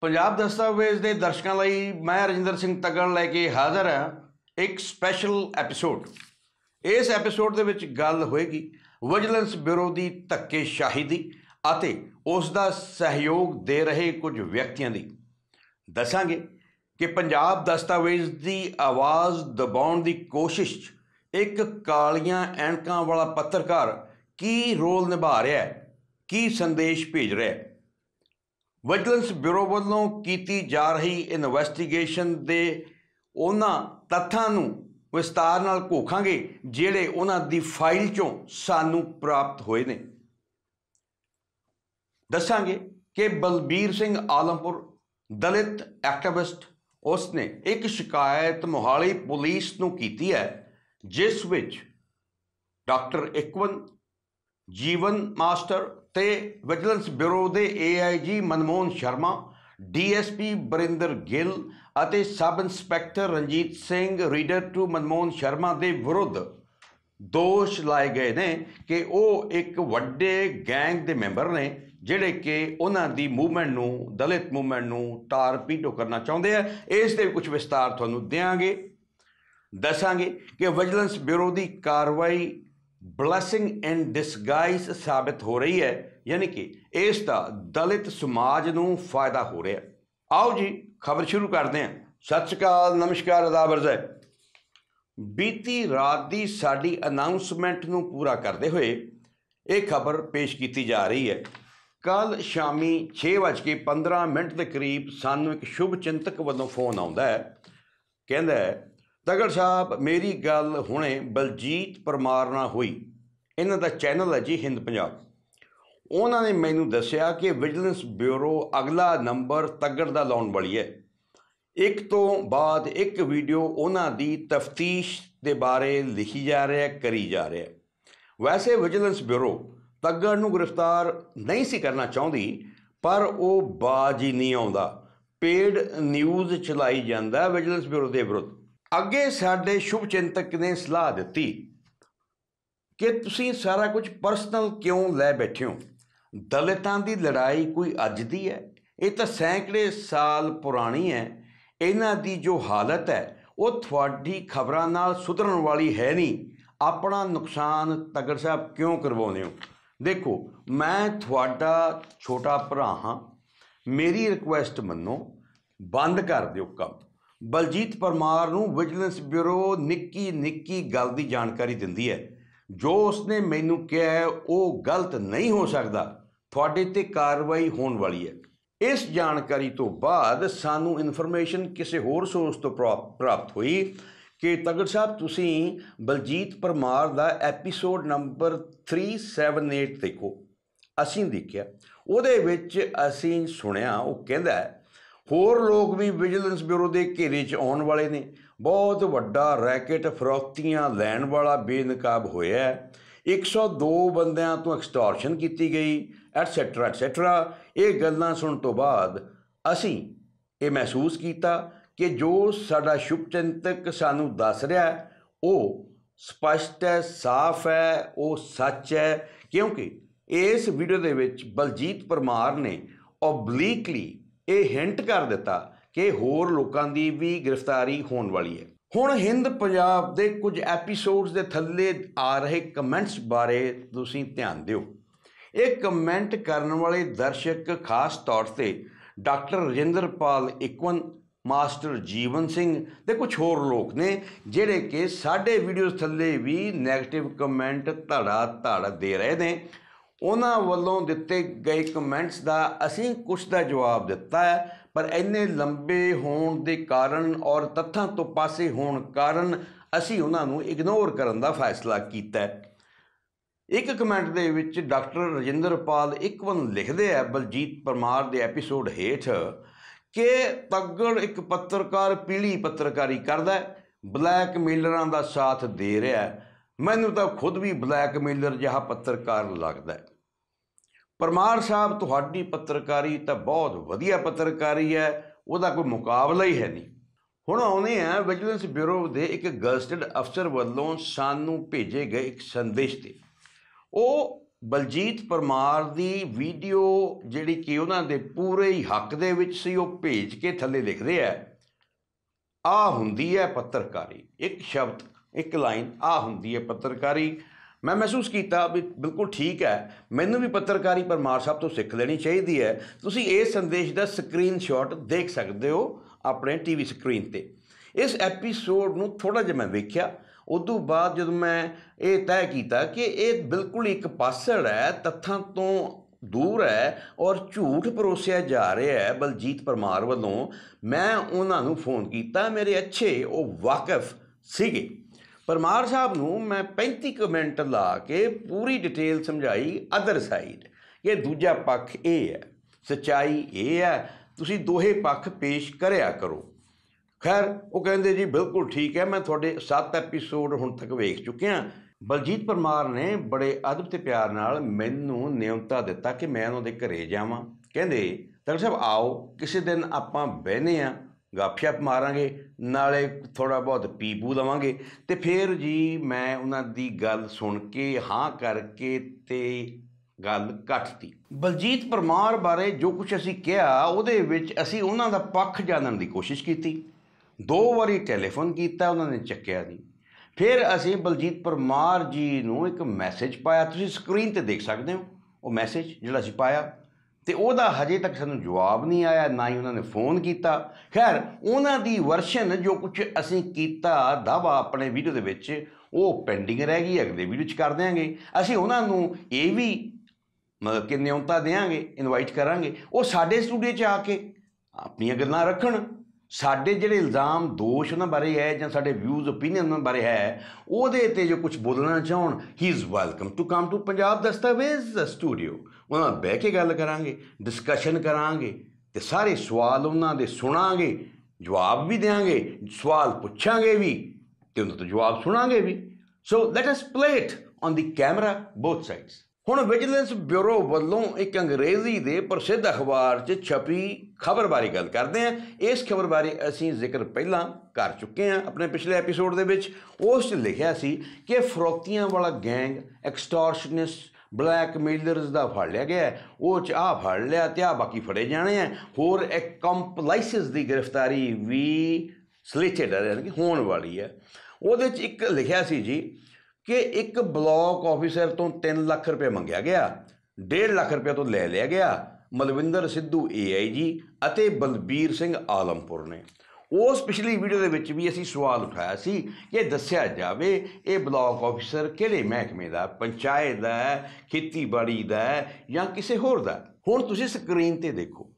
ਪੰਜਾਬ ਦਸਤਾਵੇਜ਼ ਦੇ ਦਰਸ਼ਕਾਂ ਲਈ ਮੈਂ ਰਜਿੰਦਰ ਸਿੰਘ ਤਗੜ ਲੈ ਕੇ ਹਾਜ਼ਰ ਹਾਂ ਇੱਕ ਸਪੈਸ਼ਲ ਐਪੀਸੋਡ ਇਸ ਐਪੀਸੋਡ ਦੇ ਵਿੱਚ ਗੱਲ ਹੋਏਗੀ ਵਿਜੀਲੈਂਸ ਬਿਊਰੋ ਦੀ ਧੱਕੇਸ਼ਾਹੀ ਦੀ ਅਤੇ ਉਸ ਦਾ ਸਹਿਯੋਗ ਦੇ ਰਹੇ ਕੁਝ ਵਿਅਕਤੀਆਂ ਦੀ ਦੱਸਾਂਗੇ ਕਿ ਪੰਜਾਬ ਦਸਤਾਵੇਜ਼ ਦੀ ਆਵਾਜ਼ ਦਬਾਉਣ ਦੀ ਕੋਸ਼ਿਸ਼ 'ਚ ਇੱਕ ਕਾਲੀਆਂ ਐਣਕਾਂ ਵਾਲਾ ਪੱਤਰਕਾਰ ਕੀ ਰੋਲ ਨਿਭਾ ਰਿਹਾ ਹੈ ਕੀ ਸੰਦੇਸ਼ ਭੇਜ ਰਿਹਾ ਹੈ ਵਿਜੀਲੈਂਸ ਬਿਊਰੋ ਵੱਲੋਂ ਕੀਤੀ ਜਾ ਰਹੀ ਇਨਵੈਸਟੀਗੇਸ਼ਨ ਦੇ ਉਹਨਾਂ ਤੱਥਾਂ ਨੂੰ ਵਿਸਤਾਰ ਨਾਲ ਘੋਖਾਂਗੇ ਜਿਹੜੇ ਉਹਨਾਂ ਦੀ ਫਾਈਲ ਚੋਂ ਸਾਨੂੰ ਪ੍ਰਾਪਤ ਹੋਏ ਨੇ ਦੱਸਾਂਗੇ ਕਿ ਬਲਬੀਰ ਸਿੰਘ ਆਲਮਪੁਰ ਦਲਿਤ ਐਕਟਿਵਿਸਟ ਉਸਨੇ ਇੱਕ ਸ਼ਿਕਾਇਤ ਮੁਹਾਲੀ ਪੁਲਿਸ ਨੂੰ ਕੀਤੀ ਹੈ ਜਿਸ ਵਿੱਚ ਡਾਕਟਰ ਇਕਵਨ ਜੀਵਨ ਮਾਸਟਰ ਤੇ ਵਿਜੀਲੈਂਸ ਬਿਊਰੋ ਦੇ ਏਆਈਜੀ ਮਨਮੋਹਨ ਸ਼ਰਮਾ ਡੀਐਸਪੀ ਬਰਿੰਦਰ ਗਿੱਲ ਅਤੇ sub inspector Ranjit Singh reader to Manmohan Sharma ਦੇ ਵਿਰੁੱਧ ਦੋਸ਼ ਲਾਏ ਗਏ ਨੇ ਕਿ ਉਹ ਇੱਕ ਵੱਡੇ ਗੈਂਗ ਦੇ ਮੈਂਬਰ ਨੇ ਜਿਹੜੇ ਕਿ ਉਹਨਾਂ ਦੀ ਮੂਵਮੈਂਟ ਨੂੰ ਦਲਿਤ ਮੂਵਮੈਂਟ ਨੂੰ ਟਾਰਪੀਡੋ ਕਰਨਾ ਚਾਹੁੰਦੇ ਆ ਇਸ ਦੇ ਕੁਝ ਵਿਸਤਾਰ ਤੁਹਾਨੂੰ ਦੇਵਾਂਗੇ ਦੱਸਾਂਗੇ ਕਿ ਵਿਜੀਲੈਂਸ ਬਿਊਰੋ ਦੀ ਕਾਰਵਾਈ ਬਲੇਸਿੰਗ ਇਨ ਡਿਸਗਾਈਸ ਸਾਬਤ ਹੋ ਰਹੀ ਹੈ ਯਾਨੀ ਕਿ ਇਸ ਦਾ ਦਲਿਤ ਸਮਾਜ ਨੂੰ ਫਾਇਦਾ ਹੋ ਰਿਹਾ ਆਓ ਜੀ ਖਬਰ ਸ਼ੁਰੂ ਕਰਦੇ ਹਾਂ ਸਤਿ ਸ਼੍ਰੀ ਅਕਾਲ ਨਮਸਕਾਰ ਅਦਾਬਰਜ਼ ਹੈ ਬੀਤੀ ਰਾਤ ਦੀ ਸਾਡੀ ਅਨਾਉਂਸਮੈਂਟ ਨੂੰ ਪੂਰਾ ਕਰਦੇ ਹੋਏ ਇਹ ਖਬਰ ਪੇਸ਼ ਕੀਤੀ ਜਾ ਰਹੀ ਹੈ ਕੱਲ ਸ਼ਾਮੀ 6:15 ਮਿੰਟ ਦੇ ਕਰੀਬ ਸਾਨੂੰ ਇੱਕ ਸ਼ੁਭ ਚਿੰਤਕ ਵੱਲੋਂ ਫੋਨ ਆਉਂਦਾ ਹੈ ਕਹਿੰਦਾ ਹੈ ਤਗੜ ਸਾਹਿਬ ਮੇਰੀ ਗੱਲ ਹੁਣੇ ਬਲਜੀਤ ਪਰਮਾਰ ਨਾਲ ਹੋਈ ਇਹਨਾਂ ਦਾ ਚੈਨਲ ਹੈ ਜੀ ਹਿੰਦ ਪੰਜਾਬ ਉਹਨਾਂ ਨੇ ਮੈਨੂੰ ਦੱਸਿਆ ਕਿ ਵਿਜੀਲੈਂਸ ਬਿਊਰੋ ਅਗਲਾ ਨੰਬਰ ਤਗੜ ਦਾ ਲਾਉਣ ਵਾਲੀ ਹੈ ਇੱਕ ਤੋਂ ਬਾਅਦ ਇੱਕ ਵੀਡੀਓ ਉਹਨਾਂ ਦੀ ਤਫਤੀਸ਼ ਦੇ ਬਾਰੇ ਲਿਖੀ ਜਾ ਰਹੀ ਹੈ ਕਰੀ ਜਾ ਰਹੀ ਹੈ ਵੈਸੇ ਵਿਜੀਲੈਂਸ ਬਿਊਰੋ ਤਗੜ ਨੂੰ ਗ੍ਰਿਫਤਾਰ ਨਹੀਂ ਸੀ ਕਰਨਾ ਚਾਹੁੰਦੀ ਪਰ ਉਹ ਬਾਜ ਹੀ ਨਹੀਂ ਆਉਂਦਾ ਪੇਡ ਨਿਊਜ਼ ਚਲਾਈ ਜਾਂਦਾ ਵਿਜੀਲੈਂਸ ਬਿਊਰੋ ਦੇ ਵਿਰੁੱਧ ਅੱਗੇ ਸਾਡੇ ਸ਼ੁਭ ਚਿੰਤਕ ਨੇ ਸਲਾਹ ਦਿੱਤੀ ਕਿ ਤੁਸੀਂ ਸਾਰਾ ਕੁਝ ਪਰਸਨਲ ਕਿਉਂ ਲੈ ਬੈਠੇ ਹੋ ਦਲਿਤਾਂ ਦੀ ਲੜਾਈ ਕੋਈ ਅੱਜ ਦੀ ਹੈ ਇਹ ਤਾਂ ਸੈਂਕੜੇ ਸਾਲ ਪੁਰਾਣੀ ਹੈ ਇਹਨਾਂ ਦੀ ਜੋ ਹਾਲਤ ਹੈ ਉਹ ਤੁਹਾਡੀ ਖਬਰਾਂ ਨਾਲ ਸੁਧਰਨ ਵਾਲੀ ਹੈ ਨਹੀਂ ਆਪਣਾ ਨੁਕਸਾਨ ਤਗੜ ਸਾਹਿਬ ਕਿਉਂ ਕਰਵਾਉਂਦੇ ਹੋ ਦੇਖੋ ਮੈਂ ਤੁਹਾਡਾ ਛੋਟਾ ਭਰਾ ਹਾਂ ਮੇਰੀ ਰਿਕੁਐਸਟ ਮੰਨੋ ਬੰਦ ਕਰ ਦਿਓ ਕੰਮ ਬਲਜੀਤ ਪਰਮਾਰ ਨੂੰ ਵਿਜੀਲੈਂਸ ਬਿਊਰੋ ਨਿੱਕੀ ਨਿੱਕੀ ਗੱਲ ਦੀ ਜਾਣਕਾਰੀ ਦਿੰਦੀ ਹੈ ਜੋ ਉਸਨੇ ਮੈਨੂੰ ਕਿਹਾ ਹੈ ਉਹ ਗਲਤ ਨਹੀਂ ਹੋ ਸਕਦਾ ਤੁਹਾਡੇ ਤੇ ਕਾਰਵਾਈ ਹੋਣ ਵਾਲੀ ਹੈ ਇਸ ਜਾਣਕਾਰੀ ਤੋਂ ਬਾਅਦ ਸਾਨੂੰ ਇਨਫੋਰਮੇਸ਼ਨ ਕਿਸੇ ਹੋਰ ਸੋਰਸ ਤੋਂ ਪ੍ਰਾਪਤ ਹੋਈ ਕਿ ਤਗੜ ਸਾਹਿਬ ਤੁਸੀਂ ਬਲਜੀਤ ਪਰਮਾਰ ਦਾ ਐਪੀਸੋਡ ਨੰਬਰ 378 ਦੇਖੋ ਅਸੀਂ ਦੇਖਿਆ ਉਹਦੇ ਵਿੱਚ ਅਸੀਂ ਸੁਣਿਆ ਉਹ ਕਹਿੰਦਾ ਹੋਰ ਲੋਕ ਵੀ ਵਿਜੀਲੈਂਸ ਬਿਊਰੋ ਦੇ ਘੇਰੇ 'ਚ ਆਉਣ ਵਾਲੇ ਨੇ ਬਹੁਤ ਵੱਡਾ ਰੈਕਟ ਫਰੋਤੀਆਂ ਲੈਣ ਵਾਲਾ ਬੇਨਕਾਬ ਹੋਇਆ 102 ਬੰਦਿਆਂ ਤੋਂ ਐਕਸਟੋਰਸ਼ਨ ਕੀਤੀ ਗਈ ਐਟਸੈਟਰਾ ਐਟਸੈਟਰਾ ਇਹ ਗੱਲਾਂ ਸੁਣਨ ਤੋਂ ਬਾਅਦ ਅਸੀਂ ਇਹ ਮਹਿਸੂਸ ਕੀਤਾ ਕਿ ਜੋ ਸਾਡਾ ਸ਼ੁਭਚਿੰਤਕ ਸਾਨੂੰ ਦੱਸ ਰਿਹਾ ਉਹ ਸਪਸ਼ਟ ਹੈ ਸਾਫ਼ ਹੈ ਉਹ ਸੱਚ ਹੈ ਕਿਉਂਕਿ ਇਸ ਵੀਡੀਓ ਦੇ ਵਿੱਚ ਬਲਜੀਤ ਪਰਮਾਰ ਨੇ ਓਬਲੀਕਲੀ ਇਹ ਹਿੰਟ ਕਰ ਦਿੱਤਾ ਕਿ ਹੋਰ ਲੋਕਾਂ ਦੀ ਵੀ ਗ੍ਰਿਫਤਾਰੀ ਹੋਣ ਵਾਲੀ ਹੈ ਹੁਣ ਹਿੰਦ ਪੰਜਾਬ ਦੇ ਕੁਝ ਐਪੀਸੋਡਸ ਦੇ ਥੱਲੇ ਆ ਰਹੇ ਕਮੈਂਟਸ ਬਾਰੇ ਤੁਸੀਂ ਧਿਆਨ ਦਿਓ ਇਹ ਕਮੈਂਟ ਕਰਨ ਵਾਲੇ ਦਰਸ਼ਕ ਖਾਸ ਤੌਰ ਤੇ ਡਾਕਟਰ ਰਜਿੰਦਰਪਾਲ ਇਕਵਨ ਮਾਸਟਰ ਜੀਵਨ ਸਿੰਘ ਤੇ ਕੁਝ ਹੋਰ ਲੋਕ ਨੇ ਜਿਹੜੇ ਕਿ ਸਾਡੇ ਵੀਡੀਓਸ ਥੱਲੇ ਵੀ 네ਗੇਟਿਵ ਕਮੈਂਟ ਧੜਾ ਧੜ ਦੇ ਰਹੇ ਨੇ ਉਹਨਾਂ ਵੱਲੋਂ ਦਿੱਤੇ ਗਏ ਕਮੈਂਟਸ ਦਾ ਅਸੀਂ ਕੁਝ ਦਾ ਜਵਾਬ ਦਿੱਤਾ ਹੈ ਪਰ ਇੰਨੇ ਲੰਬੇ ਹੋਣ ਦੇ ਕਾਰਨ ਔਰ ਤੱਥਾਂ ਤੋਂ ਪਾਸੇ ਹੋਣ ਕਾਰਨ ਅਸੀਂ ਉਹਨਾਂ ਨੂੰ ਇਗਨੋਰ ਕਰਨ ਦਾ ਫੈਸਲਾ ਕੀਤਾ ਹੈ ਇੱਕ ਕਮੈਂਟ ਦੇ ਵਿੱਚ ਡਾਕਟਰ ਰਜਿੰਦਰਪਾਲ ਇੱਕਵਨ ਲਿਖਦੇ ਆ ਬਲਜੀਤ ਪਰਮਾਰ ਦੇ ਐਪੀਸੋਡ ਹੇਠ ਕਿ ਤੱਗੜ ਇੱਕ ਪੱਤਰਕਾਰ ਪੀਲੀ ਪੱਤਰਕਾਰੀ ਕਰਦਾ ਬਲੈਕ ਮੇਲਰਾਂ ਦਾ ਸਾਥ ਦੇ ਰਿਹਾ ਹੈ ਮੈਨੂੰ ਤਾਂ ਖੁਦ ਵੀ ਬਲੈਕਮੇਲਰ ਜਿਹਾ ਪੱਤਰਕਾਰ ਲੱਗਦਾ ਪਰਮਾਰ ਸਾਹਿਬ ਤੁਹਾਡੀ ਪੱਤਰਕਾਰੀ ਤਾਂ ਬਹੁਤ ਵਧੀਆ ਪੱਤਰਕਾਰੀ ਹੈ ਉਹਦਾ ਕੋਈ ਮੁਕਾਬਲਾ ਹੀ ਹੈ ਨਹੀਂ ਹੁਣ ਆਉਨੇ ਆ ਵਿਜੀਲੈਂਸ ਬਿਊਰੋ ਦੇ ਇੱਕ ਗਰਸਟਡ ਅਫਸਰ ਵੱਲੋਂ ਸਾਨੂੰ ਭੇਜੇ ਗਏ ਇੱਕ ਸੰਦੇਸ਼ ਤੇ ਉਹ ਬਲਜੀਤ ਪਰਮਾਰ ਦੀ ਵੀਡੀਓ ਜਿਹੜੀ ਕਿ ਉਹਨਾਂ ਦੇ ਪੂਰੇ ਹੀ ਹੱਕ ਦੇ ਵਿੱਚ ਸੀ ਉਹ ਭੇਜ ਕੇ ਥੱਲੇ ਲਿਖਦੇ ਆ ਆ ਹੁੰਦੀ ਹੈ ਪੱਤਰਕਾਰੀ ਇੱਕ ਸ਼ਬਦ ਇੱਕ ਲਾਈਨ ਆ ਹੁੰਦੀ ਹੈ ਪੱਤਰਕਾਰੀ ਮੈਂ ਮਹਿਸੂਸ ਕੀਤਾ ਵੀ ਬਿਲਕੁਲ ਠੀਕ ਹੈ ਮੈਨੂੰ ਵੀ ਪੱਤਰਕਾਰੀ ਪਰਮਾਰ ਸਾਹਿਬ ਤੋਂ ਸਿੱਖ ਲੈਣੀ ਚਾਹੀਦੀ ਹੈ ਤੁਸੀਂ ਇਸ ਸੰਦੇਸ਼ ਦਾ ਸਕਰੀਨਸ਼ਾਟ ਦੇਖ ਸਕਦੇ ਹੋ ਆਪਣੇ ਟੀਵੀ ਸਕਰੀਨ ਤੇ ਇਸ ਐਪੀਸੋਡ ਨੂੰ ਥੋੜਾ ਜਿਹਾ ਮੈਂ ਵੇਖਿਆ ਉਦੋਂ ਬਾਅਦ ਜਦੋਂ ਮੈਂ ਇਹ ਤੈਅ ਕੀਤਾ ਕਿ ਇਹ ਬਿਲਕੁਲ ਇੱਕ ਪਾਸੜ ਹੈ ਤੱਥਾਂ ਤੋਂ ਦੂਰ ਹੈ ਔਰ ਝੂਠ ਪਰੋਸਿਆ ਜਾ ਰਿਹਾ ਹੈ ਬਲਜੀਤ ਪਰਮਾਰ ਵੱਲੋਂ ਮੈਂ ਉਹਨਾਂ ਨੂੰ ਫੋਨ ਕੀਤਾ ਮੇਰੇ ਅੱਛੇ ਉਹ ਵਾਕਫ ਸੀਗੇ ਪਰਮਾਰ ਸਾਹਿਬ ਨੂੰ ਮੈਂ 35 ਕਮੈਂਟ ਲਾ ਕੇ ਪੂਰੀ ਡਿਟੇਲ ਸਮਝਾਈ ਅਦਰ ਸਾਈਡ ਇਹ ਦੂਜਾ ਪੱਖ ਇਹ ਹੈ ਸਚਾਈ ਇਹ ਹੈ ਤੁਸੀਂ ਦੋਹੇ ਪੱਖ ਪੇਸ਼ ਕਰਿਆ ਕਰੋ ਖੈਰ ਉਹ ਕਹਿੰਦੇ ਜੀ ਬਿਲਕੁਲ ਠੀਕ ਹੈ ਮੈਂ ਤੁਹਾਡੇ 7 ਐਪੀਸੋਡ ਹੁਣ ਤੱਕ ਵੇਖ ਚੁੱਕਿਆ ਬਲਜੀਤ ਪਰਮਾਰ ਨੇ ਬੜੇ ਅਦਬ ਤੇ ਪਿਆਰ ਨਾਲ ਮੈਨੂੰ ਨਿਯਮਤਾ ਦਿੱਤਾ ਕਿ ਮੈਂ ਉਹਨਾਂ ਦੇ ਘਰੇ ਜਾਵਾਂ ਕਹਿੰਦੇ ਤਖਤ ਸਾਹਿਬ ਆਓ ਕਿਸੇ ਦਿਨ ਆਪਾਂ ਬਹਿਨੇ ਆ ਗਾਫਿਆ ਮਾਰਾਂਗੇ ਨਾਲੇ ਥੋੜਾ ਬਹੁਤ ਪੀਪੂ ਲਵਾਂਗੇ ਤੇ ਫਿਰ ਜੀ ਮੈਂ ਉਹਨਾਂ ਦੀ ਗੱਲ ਸੁਣ ਕੇ ਹਾਂ ਕਰਕੇ ਤੇ ਗੱਲ ਕੱਟਤੀ ਬਲਜੀਤ ਪਰਮਾਰ ਬਾਰੇ ਜੋ ਕੁਝ ਅਸੀਂ ਕਿਹਾ ਉਹਦੇ ਵਿੱਚ ਅਸੀਂ ਉਹਨਾਂ ਦਾ ਪੱਖ ਜਾਣਨ ਦੀ ਕੋਸ਼ਿਸ਼ ਕੀਤੀ ਦੋ ਵਾਰੀ ਟੈਲੀਫੋਨ ਕੀਤਾ ਉਹਨਾਂ ਨੇ ਚੱਕਿਆ ਨਹੀਂ ਫਿਰ ਅਸੀਂ ਬਲਜੀਤ ਪਰਮਾਰ ਜੀ ਨੂੰ ਇੱਕ ਮੈਸੇਜ ਪਾਇਆ ਤੁਸੀਂ ਸਕਰੀਨ ਤੇ ਦੇਖ ਸਕਦੇ ਹੋ ਉਹ ਮੈਸੇਜ ਜਿਹੜਾ ਅਸੀਂ ਪਾਇਆ ਤੇ ਉਹਦਾ ਹਜੇ ਤੱਕ ਸਾਨੂੰ ਜਵਾਬ ਨਹੀਂ ਆਇਆ ਨਾ ਹੀ ਉਹਨਾਂ ਨੇ ਫੋਨ ਕੀਤਾ ਖੈਰ ਉਹਨਾਂ ਦੀ ਵਰਸ਼ਨ ਜੋ ਕੁਝ ਅਸੀਂ ਕੀਤਾ ਦਾਵਾ ਆਪਣੇ ਵੀਡੀਓ ਦੇ ਵਿੱਚ ਉਹ ਪੈਂਡਿੰਗ ਰਹਿ ਗਈ ਅਗਲੇ ਵੀਡੀਓ 'ਚ ਕਰ ਦੇਵਾਂਗੇ ਅਸੀਂ ਉਹਨਾਂ ਨੂੰ ਇਹ ਵੀ ਮਤਲਬ ਕਿ ਨਿਯਮਤਾ ਦੇਾਂਗੇ ਇਨਵਾਈਟ ਕਰਾਂਗੇ ਉਹ ਸਾਡੇ ਸਟੂਡੀਓ 'ਚ ਆ ਕੇ ਆਪਣੀਆਂ ਗੱਲਾਂ ਰੱਖਣ ਸਾਡੇ ਜਿਹੜੇ ਇਲਜ਼ਾਮ ਦੋਸ਼ ਉਹਨਾਂ ਬਾਰੇ ਹੈ ਜਾਂ ਸਾਡੇ ਵਿਊਜ਼ opinion ਉਹਨਾਂ ਬਾਰੇ ਹੈ ਉਹਦੇ ਤੇ ਜੋ ਕੁਝ ਬੋਲਣਾ ਚਾਹਣ ਹੀ is welcome to come to Punjab ਦਸਤਾਵੇਜ਼ ਸਟੂਡੀਓ ਉਹਨਾਂ ਨਾਲ ਬਹਿ ਕੇ ਗੱਲ ਕਰਾਂਗੇ ਡਿਸਕਸ਼ਨ ਕਰਾਂਗੇ ਤੇ ਸਾਰੇ ਸਵਾਲ ਉਹਨਾਂ ਦੇ ਸੁਣਾਂਗੇ ਜਵਾਬ ਵੀ ਦੇਾਂਗੇ ਸਵਾਲ ਪੁੱਛਾਂਗੇ ਵੀ ਤੇ ਉਹਨਾਂ ਤੋਂ ਜਵਾਬ ਸੁਣਾਂਗੇ ਵੀ so let us play it on the camera both sides ਹੁਣ ਵਿਜੀਲੈਂਸ ਬਿਊਰੋ ਵੱਲੋਂ ਇੱਕ ਅੰਗਰੇਜ਼ੀ ਦੇ ਪ੍ਰਸਿੱਧ ਅਖਬਾਰ 'ਚ ਛਪੀ ਖਬਰ ਬਾਰੇ ਗੱਲ ਕਰਦੇ ਆਂ ਇਸ ਖਬਰ ਬਾਰੇ ਅਸੀਂ ਜ਼ਿਕਰ ਪਹਿਲਾਂ ਕਰ ਚੁੱਕੇ ਆਂ ਆਪਣੇ ਪਿਛਲੇ ਐਪੀਸੋਡ ਦੇ ਵਿੱਚ ਉਸ 'ਚ ਲਿਖਿਆ ਸੀ ਕਿ ਫਰੋਕਤੀਆਂ ਵਾਲਾ ਗੈਂਗ ਐਕਸਟੋਰਸ਼ਨਿਸਟ ਬਲੈਕਮੇਲਰਸ ਦਾ ਫੜ ਲਿਆ ਗਿਆ ਉਹ ਚ ਆ ਫੜ ਲਿਆ ਤੇ ਆ ਬਾਕੀ ਫੜੇ ਜਾਣੇ ਆ ਹੋਰ ਇੱਕ ਕੰਪਲਾਈਸਿਸ ਦੀ ਗ੍ਰਿਫਤਾਰੀ ਵੀ ਸਲੇਟਡ ਹੈ ਯਾਨੀ ਕਿ ਹੋਣ ਵਾਲੀ ਹੈ ਉਹਦੇ ਚ ਇੱਕ ਲਿਖਿਆ ਸੀ ਜੀ ਕਿ ਇੱਕ ਬਲਾਕ ਆਫੀਸਰ ਤੋਂ 3 ਲੱਖ ਰੁਪਏ ਮੰਗਿਆ ਗਿਆ 1.5 ਲੱਖ ਰੁਪਏ ਤੋਂ ਲੈ ਲਿਆ ਗਿਆ ਮਲਵਿੰਦਰ ਸਿੱਧੂ ਏਆਈਜੀ ਅਤੇ ਬਲਬੀਰ ਸਿੰਘ ਆਲਮਪੁਰ ਨੇ ਉਸ ਪਿਛਲੀ ਵੀਡੀਓ ਦੇ ਵਿੱਚ ਵੀ ਅਸੀਂ ਸਵਾਲ ਉਠਾਇਆ ਸੀ ਕਿ ਦੱਸਿਆ ਜਾਵੇ ਇਹ ਬਲਾਕ ਆਫੀਸਰ ਕਿਹੜੇ ਮਹਿਕਮੇ ਦਾ ਪੰਚਾਇਤ ਦਾ ਖੇਤੀਬਾੜੀ ਦਾ ਜਾਂ ਕਿਸੇ ਹੋਰ ਦਾ ਹੁਣ ਤੁਸੀਂ ਸਕਰੀਨ ਤੇ ਦੇਖੋ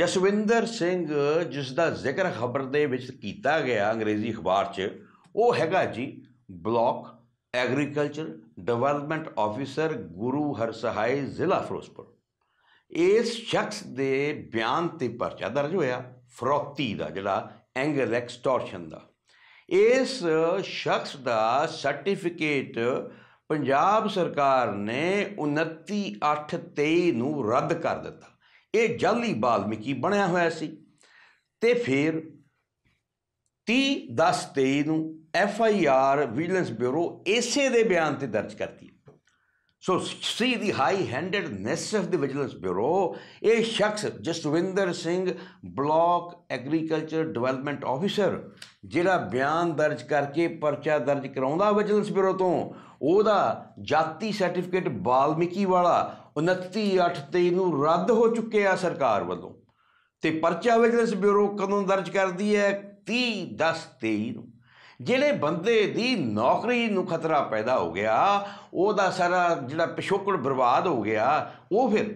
ਜਸਵਿੰਦਰ ਸਿੰਘ ਜਿਸ ਦਾ ਜ਼ਿਕਰ ਖਬਰ ਦੇ ਵਿੱਚ ਕੀਤਾ ਗਿਆ ਅੰਗਰੇਜ਼ੀ ਅਖਬਾਰ 'ਚ ਉਹ ਹੈਗਾ ਜੀ block agriculture development officer Guru Harsahai ਜ਼ਿਲ੍ਹਾ ਫਿਰੋਜ਼ਪੁਰ ਇਸ ਸ਼ਖਸ ਦੇ ਬਿਆਨ ਤੇ ਪਰਚਾ ਦਰਜ ਹੋਇਆ ਫਰੋਤੀ ਦਾ ਜਿਹੜਾ ਐਂਗਲ ਐਕਸਟੋਰਸ਼ਨ ਦਾ ਇਸ ਸ਼ਖਸ ਦਾ ਸਰਟੀਫਿਕੇਟ ਪੰਜਾਬ ਸਰਕਾਰ ਨੇ 29823 ਨੂੰ ਰੱਦ ਕਰ ਦਿੱਤਾ ਇਹ ਜਲਦੀ ਬਾਲਮਿਕੀ ਬਣਿਆ ਹੋਇਆ ਸੀ ਤੇ ਫਿਰ 30 10 23 ਨੂੰ F I R vigilance bureau ਇਸੇ ਦੇ ਬਿਆਨ ਤੇ ਦਰਜ ਕਰਤੀ So see the high-handedness of the vigilance bureau ਇਹ ਸ਼ਖਸ Jaswinder Singh block agriculture development officer ਜਿਹੜਾ ਬਿਆਨ ਦਰਜ ਕਰਕੇ ਪਰਚਾ ਦਰਜ ਕਰਾਉਂਦਾ ਵਿਜੀਲੈਂਸ ਬਿਊਰੋ ਤੋਂ ਉਹਦਾ ਜਾਤੀ ਸਰਟੀਫਿਕੇਟ ਬਾਲਮਿਕੀ ਵਾਲਾ 2983 ਨੂੰ ਰੱਦ ਹੋ ਚੁੱਕਿਆ ਸਰਕਾਰ ਵੱਲੋਂ ਤੇ ਪਰਚਾ ਵਿਜੀਲੈਂਸ ਬਿਊਰੋ ਕਦੋਂ ਦਰਜ ਕਰਦੀ ਹੈ 30/10/23 ਨੂੰ ਜਿਹੜੇ ਬੰਦੇ ਦੀ ਨੌਕਰੀ ਨੂੰ ਖਤਰਾ ਪੈਦਾ ਹੋ ਗਿਆ ਉਹਦਾ ਸਾਰਾ ਜਿਹੜਾ ਪਿਛੋਕੜ ਬਰਬਾਦ ਹੋ ਗਿਆ ਉਹ ਫਿਰ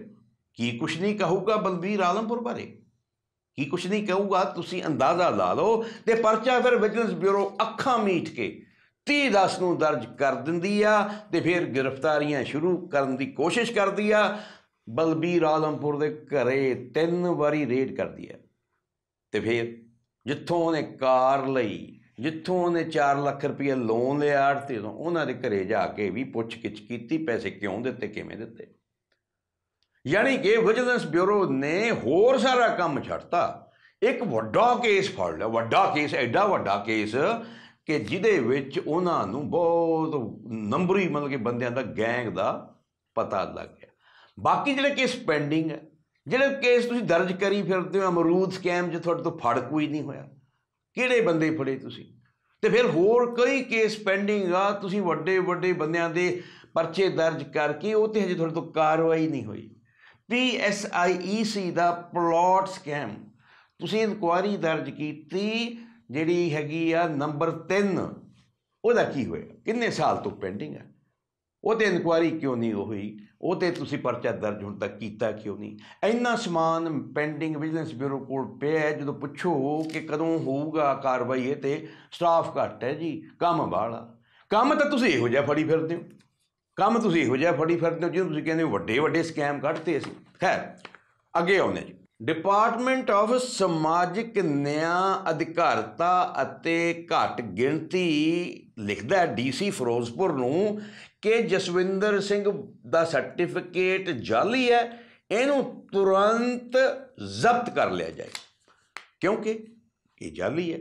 ਕੀ ਕੁਛ ਨਹੀਂ ਕਹੂਗਾ ਬਲਬੀਰ ਆਲਮਪੁਰ ਬਾਰੇ ਕੀ ਕੁਛ ਨਹੀਂ ਕਹੂਗਾ ਤੁਸੀਂ ਅੰਦਾਜ਼ਾ ਲਾ ਲਓ ਤੇ ਪਰਚਾ ਫਿਰ ਵਿਜੀਲੈਂਸ ਬਿਊਰੋ ਅੱਖਾਂ ਮੀਟ ਕੇ 30 10 ਨੂੰ ਦਰਜ ਕਰ ਦਿੰਦੀ ਆ ਤੇ ਫਿਰ ਗ੍ਰਿਫਤਾਰੀਆਂ ਸ਼ੁਰੂ ਕਰਨ ਦੀ ਕੋਸ਼ਿਸ਼ ਕਰਦੀ ਆ ਬਲਬੀਰ ਆਲਮਪੁਰ ਦੇ ਘਰੇ ਤਿੰਨ ਵਾਰੀ ਰੇਡ ਕਰਦੀ ਆ ਤੇ ਫਿਰ ਜਿੱਥੋਂ ਉਹਨੇ ਕਾਰ ਲਈ ਜਿੱਥੋਂ ਉਹਨੇ 4 ਲੱਖ ਰੁਪਏ ਲੋਨ ਲਿਆ ਤੇ ਉਹਨਾਂ ਦੇ ਘਰੇ ਜਾ ਕੇ ਵੀ ਪੁੱਛ-ਕਿਛ ਕੀਤੀ ਪੈਸੇ ਕਿਉਂ ਦਿੱਤੇ ਕਿਵੇਂ ਦਿੱਤੇ ਯਾਨੀ ਕਿ ਵਿਜੀਲੈਂਸ ਬਿਊਰੋ ਨੇ ਹੋਰ ਸਾਰਾ ਕੰਮ ਛੱਡਤਾ ਇੱਕ ਵੱਡਾ ਕੇਸ ਫੜ ਲਿਆ ਵੱਡਾ ਕੇਸ ਐਡਾ ਵੱਡਾ ਕੇਸ ਕਿ ਜਿਹਦੇ ਵਿੱਚ ਉਹਨਾਂ ਨੂੰ ਬਹੁਤ ਨੰਬਰੀ ਮਤਲਬ ਕਿ ਬੰਦਿਆਂ ਦਾ ਗੈਂਗ ਦਾ ਪਤਾ ਲੱਗ ਗਿਆ ਬਾਕੀ ਜਿਹੜੇ ਕੇਸ ਪੈਂਡਿੰਗ ਹੈ ਜਿਹੜੇ ਕੇਸ ਤੁਸੀਂ ਦਰਜ ਕਰੀ ਫਿਰਦੇ ਹੋ ਅਮਰੂਦ ਸਕੈਮ 'ਚ ਤੁਹਾਡੇ ਤੋਂ ਫੜ ਕੋਈ ਨਹੀਂ ਹੋਇਆ ਕਿਹੜੇ ਬੰਦੇ ਫੜੇ ਤੁਸੀਂ ਤੇ ਫਿਰ ਹੋਰ ਕਈ ਕੇਸ ਪੈਂਡਿੰਗ ਆ ਤੁਸੀਂ ਵੱਡੇ ਵੱਡੇ ਬੰਦਿਆਂ ਦੇ ਪਰਚੇ ਦਰਜ ਕਰਕੇ ਉਹ ਤੇ ਹਜੇ ਤੁਹਾਡੇ ਤੋਂ ਕਾਰਵਾਈ ਨਹੀਂ ਹੋਈ ਸੀ e ਦਾ ਪਲਾਟ ਸਕੈਮ ਤੁਸੀਂ ਇਨਕੁਆਰੀ ਦਰਜ ਕੀਤੀ ਜਿਹੜੀ ਹੈਗੀ ਆ ਨੰਬਰ 3 ਉਹਦਾ ਕੀ ਹੋਇਆ ਕਿੰਨੇ ਸਾਲ ਤੋਂ ਪੈਂਡਿੰਗ ਹੈ ਉਹਦੇ ਇਨਕੁਆਰੀ ਕਿਉਂ ਨਹੀਂ ਹੋਈ ਉਹ ਤੇ ਤੁਸੀਂ ਪਰਚਾ ਦਰਜ ਹੁਣ ਤੱਕ ਕੀਤਾ ਕਿਉਂ ਨਹੀਂ ਇੰਨਾ ਸਮਾਨ ਪੈਂਡਿੰਗ ਵਿਜੀਲੈਂਸ ਬਿਊਰੋ ਕੋਲ ਪਿਆ ਹੈ ਜਦੋਂ ਪੁੱਛੋ ਕਿ ਕਦੋਂ ਹੋਊਗਾ ਕਾਰਵਾਈ ਇਹ ਤੇ ਸਟਾਫ ਘੱਟ ਹੈ ਜੀ ਕੰਮ ਬਾਲਾ ਕੰਮ ਤਾਂ ਤੁਸੀਂ ਇਹੋ ਜਿਹਾ ਫੜੀ ਫਿਰਦੇ ਹੋ ਕੰਮ ਤੁਸੀਂ ਇਹੋ ਜਿਹਾ ਫੜੀ ਫਿਰਦੇ ਹੋ ਜਿਹਨੂੰ ਤੁਸੀਂ ਕਹਿੰਦੇ ਵੱਡੇ ਵੱਡੇ ਸਕੈਮ ਕੱਢਦੇ ਸੀ ਖੈਰ ਅੱਗੇ ਆਉਂਦੇ ਜੀ ਡਿਪਾਰਟਮੈਂਟ ਆਫ ਸਮਾਜਿਕ ਨਿਆਂ ਅਧਿਕਾਰਤਾ ਅਤੇ ਘੱਟ ਗਿਣਤੀ ਲਿਖਦਾ ਹੈ ਡੀਸੀ ਫਿਰੋਜ਼ਪੁਰ ਨੂੰ ਕਿ ਜਸਵਿੰਦਰ ਸਿੰਘ ਦਾ ਸਰਟੀਫਿਕੇਟ ਜਾਲੀ ਹੈ ਇਹਨੂੰ ਤੁਰੰਤ ਜ਼ਬਤ ਕਰ ਲਿਆ ਜਾਏ ਕਿਉਂਕਿ ਇਹ ਜਾਲੀ ਹੈ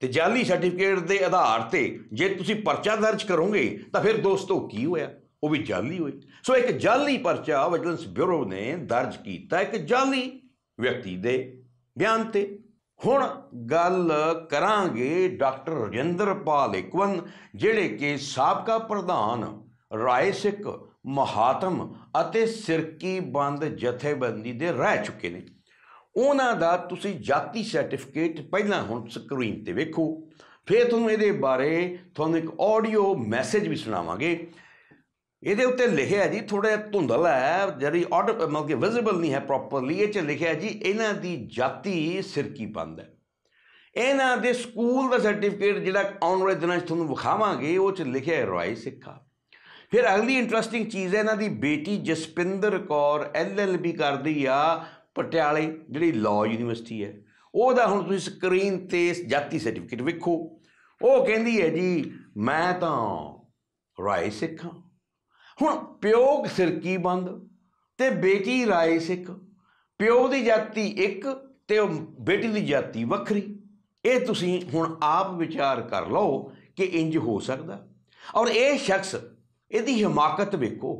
ਤੇ ਜਾਲੀ ਸਰਟੀਫਿਕੇਟ ਦੇ ਆਧਾਰ ਤੇ ਜੇ ਤੁਸੀਂ ਪਰਚਾ ਦਰਜ ਕਰੋਗੇ ਤਾਂ ਫਿਰ ਦੋਸਤੋ ਕੀ ਹੋਇਆ ਉਹ ਵੀ ਜਾਲੀ ਹੋਈ ਸੋ ਇੱਕ ਜਾਲੀ ਪਰਚਾ ਵਿਜੀਲੈਂਸ ਬਿਊਰੋ ਨੇ ਦਰਜ ਕੀਤਾ ਇੱਕ ਜਾਲੀ ਵਿਅਕਤੀ ਦੇ ਬਿਆਨ ਤੇ ਹੁਣ ਗੱਲ ਕਰਾਂਗੇ ਡਾਕਟਰ ਰਜਿੰਦਰਪਾਲ ਇਕਵਨ ਜਿਹੜੇ ਕਿ ਸਾਬਕਾ ਪ੍ਰਧਾਨ ਰਾਏ ਸਿੱਖ ਮਹਾਤਮ ਅਤੇ ਸਿਰਕੀ ਬੰਦ ਜਥੇਬੰਦੀ ਦੇ ਰਹਿ ਚੁੱਕੇ ਨੇ ਉਹਨਾਂ ਦਾ ਤੁਸੀਂ ਜਾਤੀ ਸਰਟੀਫਿਕੇਟ ਪਹਿਲਾਂ ਹੁਣ ਸਕਰੀਨ ਤੇ ਵੇਖੋ ਫਿਰ ਤੁਹਾਨੂੰ ਇਹਦੇ ਬਾਰੇ ਤੁਹਾਨੂੰ ਇੱਕ ਆਡੀਓ ਮੈਸੇਜ ਵੀ ਸੁਣਾਵਾਂਗੇ ਇਹਦੇ ਉੱਤੇ ਲਿਖਿਆ ਜੀ ਥੋੜਾ ਧੁੰਦਲ ਹੈ ਜਿਹੜੀ ਆਡ ਮਤਲਬ ਕਿ ਵਿਜ਼ੀਬਲ ਨਹੀਂ ਹੈ ਪ੍ਰੋਪਰਲੀ ਇਹ ਚ ਲਿਖਿਆ ਜੀ ਇਹਨਾਂ ਦੀ ਜਾਤੀ ਸਿਰਕੀ ਪੰਦ ਹੈ ਇਹਨਾਂ ਦੇ ਸਕੂਲ ਦਾ ਸਰਟੀਫਿਕੇਟ ਜਿਹੜਾ ਆਉਣ ਵਾਲੇ ਦਿਨਾਂ 'ਚ ਤੁਹਾਨੂੰ ਵਿਖਾਵਾਂਗੇ ਉਹ 'ਚ ਲਿਖਿਆ ਹੈ ਰੋਈ ਸਿੱਖਾ ਫਿਰ ਅਗਲੀ ਇੰਟਰਸਟਿੰਗ ਚੀਜ਼ ਹੈ ਇਹਨਾਂ ਦੀ ਬੇਟੀ ਜਸਪਿੰਦਰ ਕੌਰ ਐਲਐਲਬੀ ਕਰਦੀ ਆ ਪਟਿਆਲੇ ਜਿਹੜੀ ਲਾਅ ਯੂਨੀਵਰਸਿਟੀ ਹੈ ਉਹਦਾ ਹੁਣ ਤੁਸੀਂ ਸਕਰੀਨ ਤੇ ਜਾਤੀ ਸਰਟੀਫਿਕੇਟ ਵੇਖੋ ਉਹ ਕਹਿੰਦੀ ਹੈ ਜੀ ਮੈਂ ਤਾਂ ਰਾਏ ਸਿੱਖਾਂ ਹੁਣ ਪਿਓ ਸਿਰਕੀ ਬੰਦ ਤੇ ਬੇਟੀ ਰਾਏ ਸਿੱਖ ਪਿਓ ਦੀ ਜਾਤੀ ਇੱਕ ਤੇ ਉਹ ਬੇਟੀ ਦੀ ਜਾਤੀ ਵੱਖਰੀ ਇਹ ਤੁਸੀਂ ਹੁਣ ਆਪ ਵਿਚਾਰ ਕਰ ਲਓ ਕਿ ਇੰਜ ਹੋ ਸਕਦਾ ਔਰ ਇਹ ਸ਼ਖਸ ਇਹਦੀ ਹਮਾਕਤ ਵੇਖੋ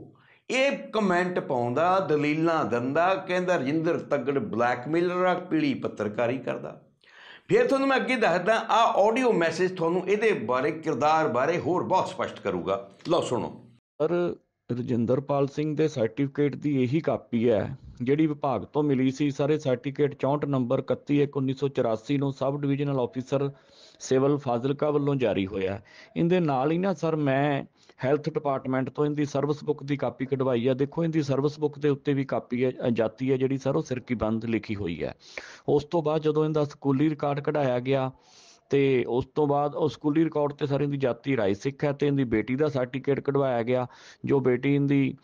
ਇਹ ਕਮੈਂਟ ਪਾਉਂਦਾ ਦਲੀਲਾਂ ਦਿੰਦਾ ਕਹਿੰਦਾ ਰਜਿੰਦਰ ਤੱਗੜ ਬਲੈਕਮੇਲਰ ਆ ਪੀੜੀ ਪੱਤਰਕਾਰੀ ਕਰਦਾ ਫਿਰ ਤੁਹਾਨੂੰ ਮੈਂ ਅੱਗੇ ਦੱਸਦਾ ਆ ਆਡੀਓ ਮੈਸੇਜ ਤੁਹਾਨੂੰ ਇਹਦੇ ਬਾਰੇ ਕਿਰਦਾਰ ਬਾਰੇ ਹੋਰ ਬਹੁਤ ਸਪਸ਼ਟ ਕਰੂਗਾ ਲਓ ਸੁਣੋ ਪਰ ਰਜਿੰਦਰਪਾਲ ਸਿੰਘ ਦੇ ਸਰਟੀਫਿਕੇਟ ਦੀ ਇਹੀ ਕਾਪੀ ਹੈ ਜਿਹੜੀ ਵਿਭਾਗ ਤੋਂ ਮਿਲੀ ਸੀ ਸਾਰੇ ਸਰਟੀਫਿਕੇਟ 64 ਨੰਬਰ 31/1984 ਨੂੰ sub divisional officer civil Fazilka ਵੱਲੋਂ ਜਾਰੀ ਹੋਇਆ ਇਹਦੇ ਨਾਲ ਹੀ ਨਾ ਸਰ ਮੈਂ ਹੈਲਥ ਡਿਪਾਰਟਮੈਂਟ ਤੋਂ ਇਹਦੀ ਸਰਵਿਸ ਬੁੱਕ ਦੀ ਕਾਪੀ ਕਢਵਾਈ ਆ ਦੇਖੋ ਇਹਦੀ ਸਰਵਿਸ ਬੁੱਕ ਦੇ ਉੱਤੇ ਵੀ ਕਾਪੀ ਹੈ ਜਾਤੀ ਹੈ ਜਿਹੜੀ ਸਰ ਉਹ ਸਿਰਕੀ ਬੰਦ ਲਿਖੀ ਹੋਈ ਹੈ ਉਸ ਤੋਂ ਬਾਅਦ ਜਦੋਂ ਇਹਦਾ ਸਕੂਲੀ ਰਿਕਾਰਡ ਕਢਾਇਆ ਗਿਆ ਤੇ ਉਸ ਤੋਂ ਬਾਅਦ ਉਹ ਸਕੂਲੀ ਰਿਕਾਰਡ ਤੇ ਸਰ ਇਹਦੀ ਜਾਤੀ ਰਾਏ ਸਿੱਖ ਹੈ ਤੇ ਇਹਦੀ ਬੇਟੀ ਦਾ ਸਰਟੀਫਿਕੇਟ ਕਢਵਾਇਆ ਗਿਆ ਜੋ ਬੇਟੀ ਇਹਦੀ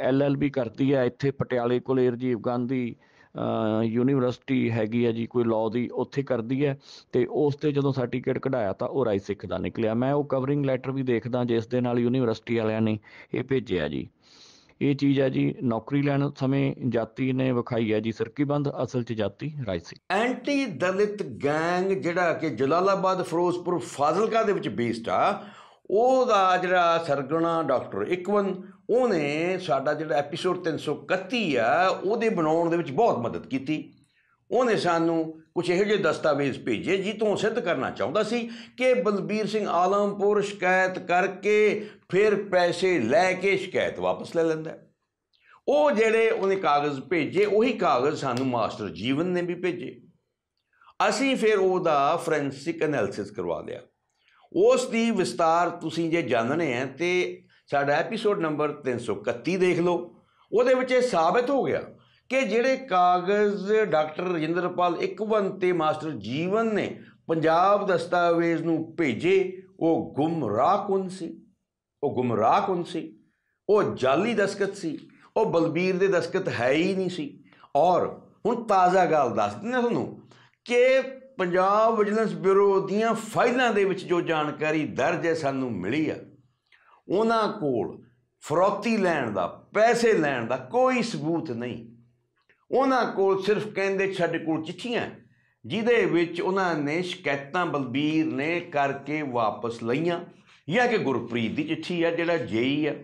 ਐਲਐਲਬੀ ਕਰਦੀ ਹੈ ਇੱਥੇ ਪਟਿਆਲੇ ਕੋਲੇ ਰਜੀਵ ਗਾਂਧੀ ਯੂਨੀਵਰਸਿਟੀ ਹੈਗੀ ਹੈ ਜੀ ਕੋਈ ਲਾਅ ਦੀ ਉੱਥੇ ਕਰਦੀ ਹੈ ਤੇ ਉਸ ਤੇ ਜਦੋਂ ਸਰਟੀਫਿਕੇਟ ਕਢਾਇਆ ਤਾਂ ਉਹ ਰਾਇ ਸਿੱਖ ਦਾ ਨਿਕਲਿਆ ਮੈਂ ਉਹ ਕਵਰਿੰਗ ਲੈਟਰ ਵੀ ਦੇਖਦਾ ਜਿਸ ਦੇ ਨਾਲ ਯੂਨੀਵਰਸਿਟੀ ਵਾਲਿਆਂ ਨੇ ਇਹ ਭੇਜਿਆ ਜੀ ਇਹ ਚੀਜ਼ ਹੈ ਜੀ ਨੌਕਰੀ ਲੈਣ ਸਮੇਂ ਜਾਤੀ ਨੇ ਵਿਖਾਈ ਹੈ ਜੀ ਸਰਕੀਬੰਦ ਅਸਲ 'ਚ ਜਾਤੀ ਰਾਜ ਸੀ ਐਂਟੀ ਦਲਿਤ ਗੈਂਗ ਜਿਹੜਾ ਕਿ ਜਲਾਲਾਬਾਦ ਫਿਰੋਜ਼ਪੁਰ ਫਾਜ਼ਿਲਕਾ ਦੇ ਵਿੱਚ ਬੇਸਡ ਆ ਉਹਦਾ ਜਿਹੜਾ ਸਰਗਣਾ ਡਾਕਟਰ ਇਕਵਨ ਉਹਨੇ ਸਾਡਾ ਜਿਹੜਾ ਐਪੀਸੋਡ 331 ਆ ਉਹਦੇ ਬਣਾਉਣ ਦੇ ਵਿੱਚ ਬਹੁਤ ਮਦਦ ਕੀਤੀ ਉਹਨੇ ਸਾਨੂੰ ਕੁਝ ਇਹੋ ਜਿਹੇ ਦਸਤਾਵੇਜ਼ ਭੇਜੇ ਜੀ ਤੋਂ ਸਿੱਧ ਕਰਨਾ ਚਾਹੁੰਦਾ ਸੀ ਕਿ ਬਲਬੀਰ ਸਿੰਘ ਆਲਮਪੁਰ ਸ਼ਿਕਾਇਤ ਕਰਕੇ ਫਿਰ ਪੈਸੇ ਲੈ ਕੇ ਸ਼ਿਕਾਇਤ ਵਾਪਸ ਲੈ ਲੈਂਦਾ ਉਹ ਜਿਹੜੇ ਉਹਨੇ ਕਾਗਜ਼ ਭੇਜੇ ਉਹੀ ਕਾਗਜ਼ ਸਾਨੂੰ ਮਾਸਟਰ ਜੀਵਨ ਨੇ ਵੀ ਭੇਜੇ ਅਸੀਂ ਫਿਰ ਉਹਦਾ ਫੋਰੈਂਸਿਕ ਐਨਾਲਿਸਿਸ ਕਰਵਾ ਲਿਆ ਉਸ ਦੀ ਵਿਸਤਾਰ ਤੁਸੀਂ ਜੇ ਜਾਣਨੇ ਹੈ ਤੇ ਸਾਡਾ ਐਪੀਸੋਡ ਨੰਬਰ 331 ਦੇਖ ਲਓ ਉਹਦੇ ਵਿੱਚ ਇਹ ਸਾਬਤ ਹੋ ਗਿਆ ਕਿ ਜਿਹੜੇ ਕਾਗਜ਼ ਡਾਕਟਰ ਰਜਿੰਦਰਪਾਲ ਇਕਵੰਤ ਤੇ ਮਾਸਟਰ ਜੀਵਨ ਨੇ ਪੰਜਾਬ ਦਸਤਾਵੇਜ਼ ਨੂੰ ਭੇਜੇ ਉਹ ਗੁੰਮਰਾਹਕੁਨ ਸੀ ਉਹ ਗੁੰਮਰਾਹਕੁਨ ਸੀ ਉਹ ਜਾਲੀ ਦਸਖਤ ਸੀ ਉਹ ਬਲਬੀਰ ਦੇ ਦਸਖਤ ਹੈ ਹੀ ਨਹੀਂ ਸੀ ਔਰ ਹੁਣ ਤਾਜ਼ਾ ਗੱਲ ਦੱਸ ਦਿੰਦੇ ਤੁਹਾਨੂੰ ਕਿ ਪੰਜਾਬ ਵਿਜੀਲੈਂਸ ਬਿਊਰੋ ਦੀਆਂ ਫਾਈਲਾਂ ਦੇ ਵਿੱਚ ਜੋ ਜਾਣਕਾਰੀ ਦਰਜ ਹੈ ਸਾਨੂੰ ਮਿਲੀ ਆ ਉਹਨਾਂ ਕੋਲ ਫਰੋਤੀ ਲੈਣ ਦਾ ਪੈਸੇ ਲੈਣ ਦਾ ਕੋਈ ਸਬੂਤ ਨਹੀਂ ਉਹਨਾਂ ਕੋਲ ਸਿਰਫ ਕਹਿੰਦੇ ਸਾਡੇ ਕੋਲ ਚਿੱਠੀਆਂ ਜਿਹਦੇ ਵਿੱਚ ਉਹਨਾਂ ਨੇ ਸ਼ਿਕਾਇਤਾਂ ਬਲਬੀਰ ਨੇ ਕਰਕੇ ਵਾਪਸ ਲਈਆਂ ਜਾਂ ਕਿ ਗੁਰਪ੍ਰੀਤ ਦੀ ਚਿੱਠੀ ਹੈ ਜਿਹੜਾ ਜੇਈ ਹੈ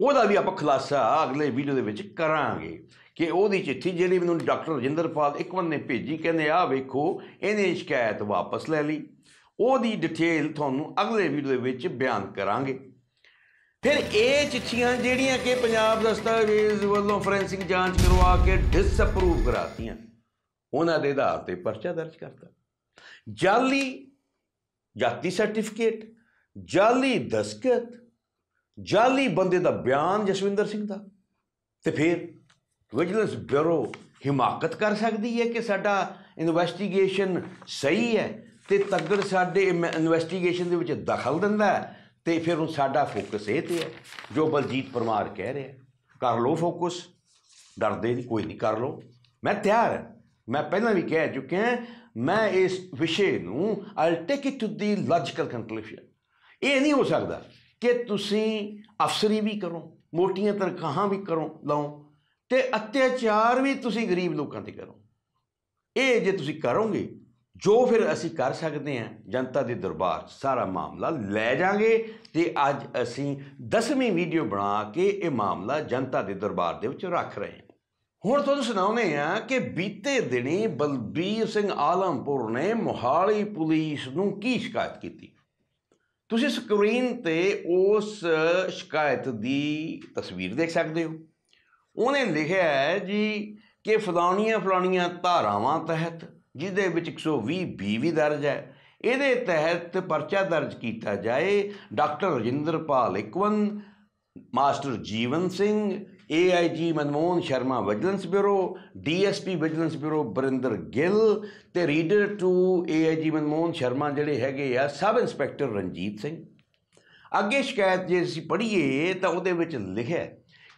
ਉਹਦਾ ਵੀ ਆਪਾਂ ਖੁਲਾਸਾ ਅਗਲੇ ਵੀਡੀਓ ਦੇ ਵਿੱਚ ਕਰਾਂਗੇ ਕਿ ਉਹਦੀ ਚਿੱਠੀ ਜਿਹੜੀ ਮੈਨੂੰ ਡਾਕਟਰ ਰਜਿੰਦਰਪਾਲ ਇੱਕਵਨ ਨੇ ਭੇਜੀ ਕਹਿੰਦੇ ਆ ਵੇਖੋ ਇਹਨੇ ਸ਼ਿਕਾਇਤ ਵਾਪਸ ਲੈ ਲਈ ਉਹਦੀ ਡਿਟੇਲ ਤੁਹਾਨੂੰ ਅਗਲੇ ਵੀਡੀਓ ਦੇ ਵਿੱਚ ਬਿਆਨ ਕਰਾਂਗੇ ਫਿਰ ਇਹ ਚਿੱਠੀਆਂ ਜਿਹੜੀਆਂ ਕਿ ਪੰਜਾਬ ਦਸਤਾਵੇਜ਼ ਵੱਲੋਂ ਫੋਰੈਂਸਿਕ ਜਾਂਚ ਕਰਵਾ ਕੇ ਡਿਸਅਪਰੂਵ ਕਰਾਤੀਆਂ ਉਹਨਾਂ ਦੇ ਆਧਾਰ ਤੇ ਪਰਚਾ ਦਰਜ ਕਰਤਾ ਜਾਲੀ ਜਾਤੀ ਸਰਟੀਫਿਕੇਟ ਜਾਲੀ ਦਸਕਤ ਜਾਲੀ ਬੰਦੇ ਦਾ ਬਿਆਨ ਜਸਵਿੰਦਰ ਸਿੰਘ ਦਾ ਤੇ ਫਿਰ ਵਿਜੀਲੈਂਸ ਬਿਊਰੋ ਹਿਮਾਕਤ ਕਰ ਸਕਦੀ ਹੈ ਕਿ ਸਾਡਾ ਇਨਵੈਸਟੀਗੇਸ਼ਨ ਸਹੀ ਹੈ ਤੇ ਤੱਗੜ ਸਾਡੇ ਇਨਵੈਸਟੀਗੇਸ਼ਨ ਦੇ ਵਿੱਚ ਦਖਲ ਦਿੰਦਾ ਹੈ ਤੇ ਫਿਰ ਹੁਣ ਸਾਡਾ ਫੋਕਸ ਇਹ ਤੇ ਹੈ ਜੋ ਬਲਜੀਤ ਪਰਮਾਰ ਕਹਿ ਰਿਹਾ ਕਰ ਲੋ ਫੋਕਸ ਡਰਦੇ ਨਹੀਂ ਕੋਈ ਨਹੀਂ ਕਰ ਲੋ ਮੈਂ ਤਿਆਰ ਹਾਂ ਮੈਂ ਪਹਿਲਾਂ ਵੀ ਕਹਿ ਚੁੱਕਿਆ ਮੈਂ ਇਸ ਵਿਸ਼ੇ ਨੂੰ all take it to the logical conclusion ਇਹ ਨਹੀਂ ਹੋ ਸਕਦਾ ਕਿ ਤੁਸੀਂ ਅਫਸਰੀ ਵੀ ਕਰੋ ਮੋਟੀਆਂ ਤਰਕਾਹਾਂ ਵੀ ਕਰੋ ਲਓ ਤੇ ਅਤਿਆਚਾਰ ਵੀ ਤੁਸੀਂ ਗਰੀਬ ਲੋਕਾਂ ਤੇ ਕਰੋ ਇਹ ਜੇ ਤੁਸੀਂ ਕਰੋਗੇ ਜੋ ਫਿਰ ਅਸੀਂ ਕਰ ਸਕਦੇ ਹਾਂ ਜਨਤਾ ਦੇ ਦਰਬਾਰ ਸਾਰਾ ਮਾਮਲਾ ਲੈ ਜਾਾਂਗੇ ਤੇ ਅੱਜ ਅਸੀਂ 10ਵੀਂ ਵੀਡੀਓ ਬਣਾ ਕੇ ਇਹ ਮਾਮਲਾ ਜਨਤਾ ਦੇ ਦਰਬਾਰ ਦੇ ਵਿੱਚ ਰੱਖ ਰਹੇ ਹਾਂ ਹੁਣ ਤੁਹਾਨੂੰ ਸੁਣਾਉਨੇ ਆ ਕਿ ਬੀਤੇ ਦਿਨੀ ਬਲਬੀਰ ਸਿੰਘ ਆਲਮਪੁਰ ਨੇ ਮੁਹਾਲੀ ਪੁਲਿਸ ਨੂੰ ਕੀ ਸ਼ਿਕਾਇਤ ਕੀਤੀ ਤੁਸੀਂ ਸਕਰੀਨ ਤੇ ਉਸ ਸ਼ਿਕਾਇਤ ਦੀ ਤਸਵੀਰ ਦੇਖ ਸਕਦੇ ਹੋ ਉਹਨੇ ਲਿਖਿਆ ਹੈ ਜੀ ਕਿ ਫਲਾਣੀਆਂ ਫਲਾਣੀਆਂ ਧਾਰਾਵਾਂ ਤਹਿਤ ਜਿਹਦੇ ਵਿੱਚ 120 ਬੀਵੀ ਦਰਜ ਹੈ ਇਹਦੇ ਤਹਿਤ ਪਰਚਾ ਦਰਜ ਕੀਤਾ ਜਾਏ ਡਾਕਟਰ ਰਜਿੰਦਰਪਾਲ ਇਕਵਨ master Jeevan Singh AIG Manmohan Sharma vigilance bureau DSP vigilance bureau Barinder Gill ਤੇ reader to AIG Manmohan Sharma ਜਿਹੜੇ ਹੈਗੇ ਆ ਸਬ ਇੰਸਪੈਕਟਰ ਰਣਜੀਤ ਸਿੰਘ ਅੱਗੇ ਸ਼ਿਕਾਇਤ ਜੇ ਅਸੀਂ ਪੜ੍ਹੀਏ ਤਾਂ ਉਹਦੇ ਵਿੱਚ ਲਿਖਿਆ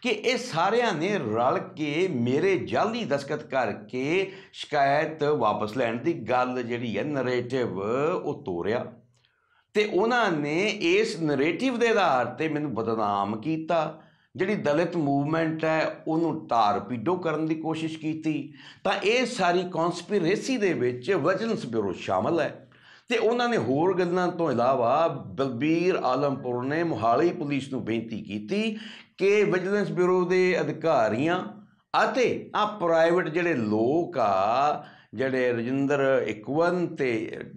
ਕਿ ਇਹ ਸਾਰਿਆਂ ਨੇ ਰਲ ਕੇ ਮੇਰੇ ਜਾਲੀ ਦਸਖਤ ਕਰਕੇ ਸ਼ਿਕਾਇਤ ਵਾਪਸ ਲੈਣ ਦੀ ਗੱਲ ਜਿਹੜੀ ਹੈ ਨਰੇਟਿਵ ਉਹ ਤੋੜਿਆ ਤੇ ਉਹਨਾਂ ਨੇ ਇਸ ਨਰੇਟਿਵ ਦੇ ਆਧਾਰ ਤੇ ਮੈਨੂੰ ਬਦਨਾਮ ਕੀਤਾ ਜਿਹੜੀ ਦਲਿਤ ਮੂਵਮੈਂਟ ਹੈ ਉਹਨੂੰ ਟਾਰਪੀਡੋ ਕਰਨ ਦੀ ਕੋਸ਼ਿਸ਼ ਕੀਤੀ ਤਾਂ ਇਹ ਸਾਰੀ ਕਨਸਪੀਰੇਸੀ ਦੇ ਵਿੱਚ ਵਜਨਸ ਬਿਊਰੋ ਸ਼ਾਮਲ ਹੈ ਤੇ ਉਹਨਾਂ ਨੇ ਹੋਰ ਗੱਲਾਂ ਤੋਂ ਇਲਾਵਾ ਬਲਬੀਰ ਆਲਮਪੁਰ ਨੇ ਮੁਹਾਲੀ ਪੁਲਿਸ ਨੂੰ ਬੇਨਤੀ ਕੀਤੀ ਕਿ ਵਿਜੀਲੈਂਸ ਬਿਊਰੋ ਦੇ ਅਧਿਕਾਰੀਆਂ ਅਤੇ ਆ ਪ੍ਰਾਈਵੇਟ ਜਿਹੜੇ ਲੋਕ ਆ ਜਿਹੜੇ ਰਜਿੰਦਰ 51 ਤੇ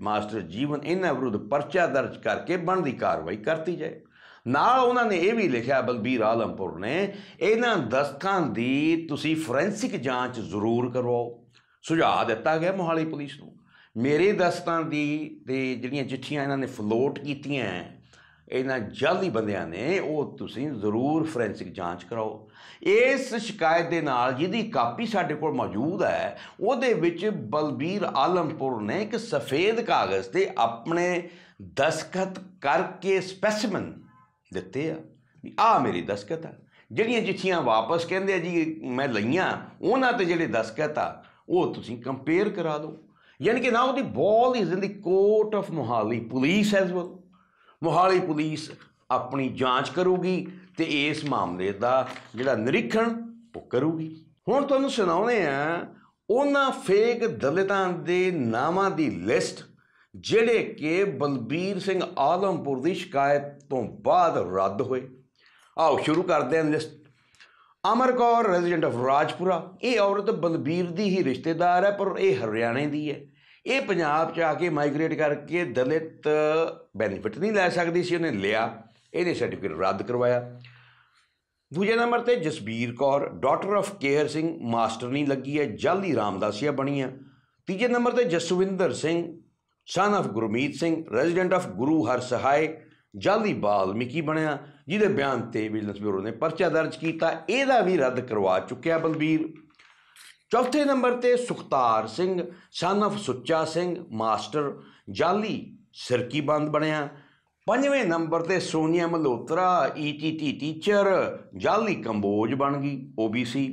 ਮਾਸਟਰ ਜੀਵਨ ਇਹਨਾਂ ਵਿਰੁੱਧ ਪਰਚਾ ਦਰਜ ਕਰਕੇ ਬਣਦੀ ਕਾਰਵਾਈ ਕਰਤੀ ਜਾਏ ਨਾਲ ਉਹਨਾਂ ਨੇ ਇਹ ਵੀ ਲਿਖਿਆ ਬਲਬੀਰ ਆਲਮਪੁਰ ਨੇ ਇਹਨਾਂ ਦਸਤਾਂ ਦੀ ਤੁਸੀਂ ਫੋਰੈਂਸਿਕ ਜਾਂਚ ਜ਼ਰੂਰ ਕਰਵਾਓ ਸੁਝਾਅ ਦਿੱਤਾ ਗਿਆ ਮੁਹਾਲੀ ਪੁਲਿਸ ਨੂੰ ਮੇਰੇ ਦਸਤਾਂ ਦੀ ਤੇ ਜਿਹੜੀਆਂ ਚਿੱਠੀਆਂ ਇਹਨਾਂ ਨੇ ਫਲੋਟ ਕੀਤੀਆਂ ਇਹਨਾਂ ਜਲਦੀ ਬੰਦਿਆਂ ਨੇ ਉਹ ਤੁਸੀਂ ਜ਼ਰੂਰ ਫੋਰੈਂਸਿਕ ਜਾਂਚ ਕਰਾਓ ਇਸ ਸ਼ਿਕਾਇਤ ਦੇ ਨਾਲ ਜਿਹਦੀ ਕਾਪੀ ਸਾਡੇ ਕੋਲ ਮੌਜੂਦ ਹੈ ਉਹਦੇ ਵਿੱਚ ਬਲਬੀਰ ਆਲਮਪੁਰ ਨੇ ਇੱਕ ਸਫੇਦ ਕਾਗਜ਼ ਤੇ ਆਪਣੇ ਦਸਖਤ ਕਰਕੇ ਸਪੈਸੀਮਨ ਦਿੱਤੇ ਆ ਆ ਮੇਰੀ ਦਸਖਤ ਆ ਜਿਹੜੀਆਂ ਚਿੱਠੀਆਂ ਵਾਪਸ ਕਹਿੰਦੇ ਆ ਜੀ ਮੈਂ ਲਈਆਂ ਉਹਨਾਂ ਤੇ ਜਿਹੜੇ ਦਸਖਤ ਆ ਉਹ ਤੁਸੀਂ ਕੰਪੇਅਰ ਕਰਾ ਦਿਓ ਯਾਨੀ ਕਿ now the ball is in the court of Mohali police as well Mohali police ਆਪਣੀ ਜਾਂਚ ਕਰੂਗੀ ਤੇ ਇਸ ਮਾਮਲੇ ਦਾ ਜਿਹੜਾ ਨਿਰੀਖਣ ਉਹ ਕਰੂਗੀ ਹੁਣ ਤੁਹਾਨੂੰ ਸੁਣਾਉਣੇ ਆ ਉਹਨਾਂ ਫੇਕ ਦਲਿਤਾਂ ਦੇ ਨਾਵਾਂ ਦੀ ਲਿਸਟ ਜਿਹੜੇ ਕਿ ਬਲਬੀਰ ਸਿੰਘ ਆਲਮਪੁਰ ਦੀ ਸ਼ਿਕਾਇਤ ਤੋਂ ਬਾਅਦ ਰੱਦ ਹੋਏ ਆਓ ਸ਼ੁਰੂ ਕਰਦੇ ਹਾਂ list Amar Kaur resident of Rajpura ਇਹ ਔਰਤ ਬਲਬੀਰ ਦੀ ਹੀ ਰਿਸ਼ਤੇਦਾਰ ਹੈ ਪਰ ਇਹ ਹਰਿਆਣੇ ਦੀ ਹੈ ਇਹ ਪੰਜਾਬ ਚ ਆ ਕੇ ਮਾਈਗ੍ਰੇਟ ਕਰਕੇ ਦਲਿਤ ਬੈਨੀਫਿਟ ਨਹੀਂ ਲੈ ਸਕਦੀ ਸੀ ਉਹਨੇ ਲਿਆ ਇਹਨੇ ਸਰਟੀਫਿਕੇਟ ਰੱਦ ਕਰਵਾਇਆ ਦੂਜੇ ਨੰਬਰ ਤੇ Jasbir Kaur daughter of Kehar Singh master ਨਹੀਂ ਲੱਗੀ ਹੈ ਜਲਦੀ ਰਾਮਦਾਸੀਆ ਬਣੀ ਹੈ ਤੀਜੇ ਨੰਬਰ ਤੇ Jaswinder Singh son of Gurmeet Singh resident of Guru Har Sahai ਜਲਦੀ ਬਾਲਮਿਕੀ ਬਣਿਆ ਜਿਹਦੇ ਬਿਆਨ ਤੇ ਵਿਜੀਲੈਂਸ ਬਿਊਰੋ ਨੇ ਪਰਚਾ ਦਰਜ ਕੀਤਾ ਇਹਦਾ ਵੀ ਰੱਦ ਕਰਵਾ ਚੁੱਕਿਆ ਬਲਬੀਰ ਚੌਥੇ ਨੰਬਰ ਤੇ ਸੁਖਤਾਰ ਸਿੰਘ ਸਾਨਫ ਸੁੱਚਾ ਸਿੰਘ ਮਾਸਟਰ ਜਾਲੀ ਸਿਰਕੀ ਬੰਦ ਬਣਿਆ ਪੰਜਵੇਂ ਨੰਬਰ ਤੇ ਸੋਨੀਆ ਮਲੋਤਰਾ ਈਟੀਟੀ ਟੀਚਰ ਜਾਲੀ ਕੰਬੋਜ ਬਣ ਗਈ ਓਬੀਸੀ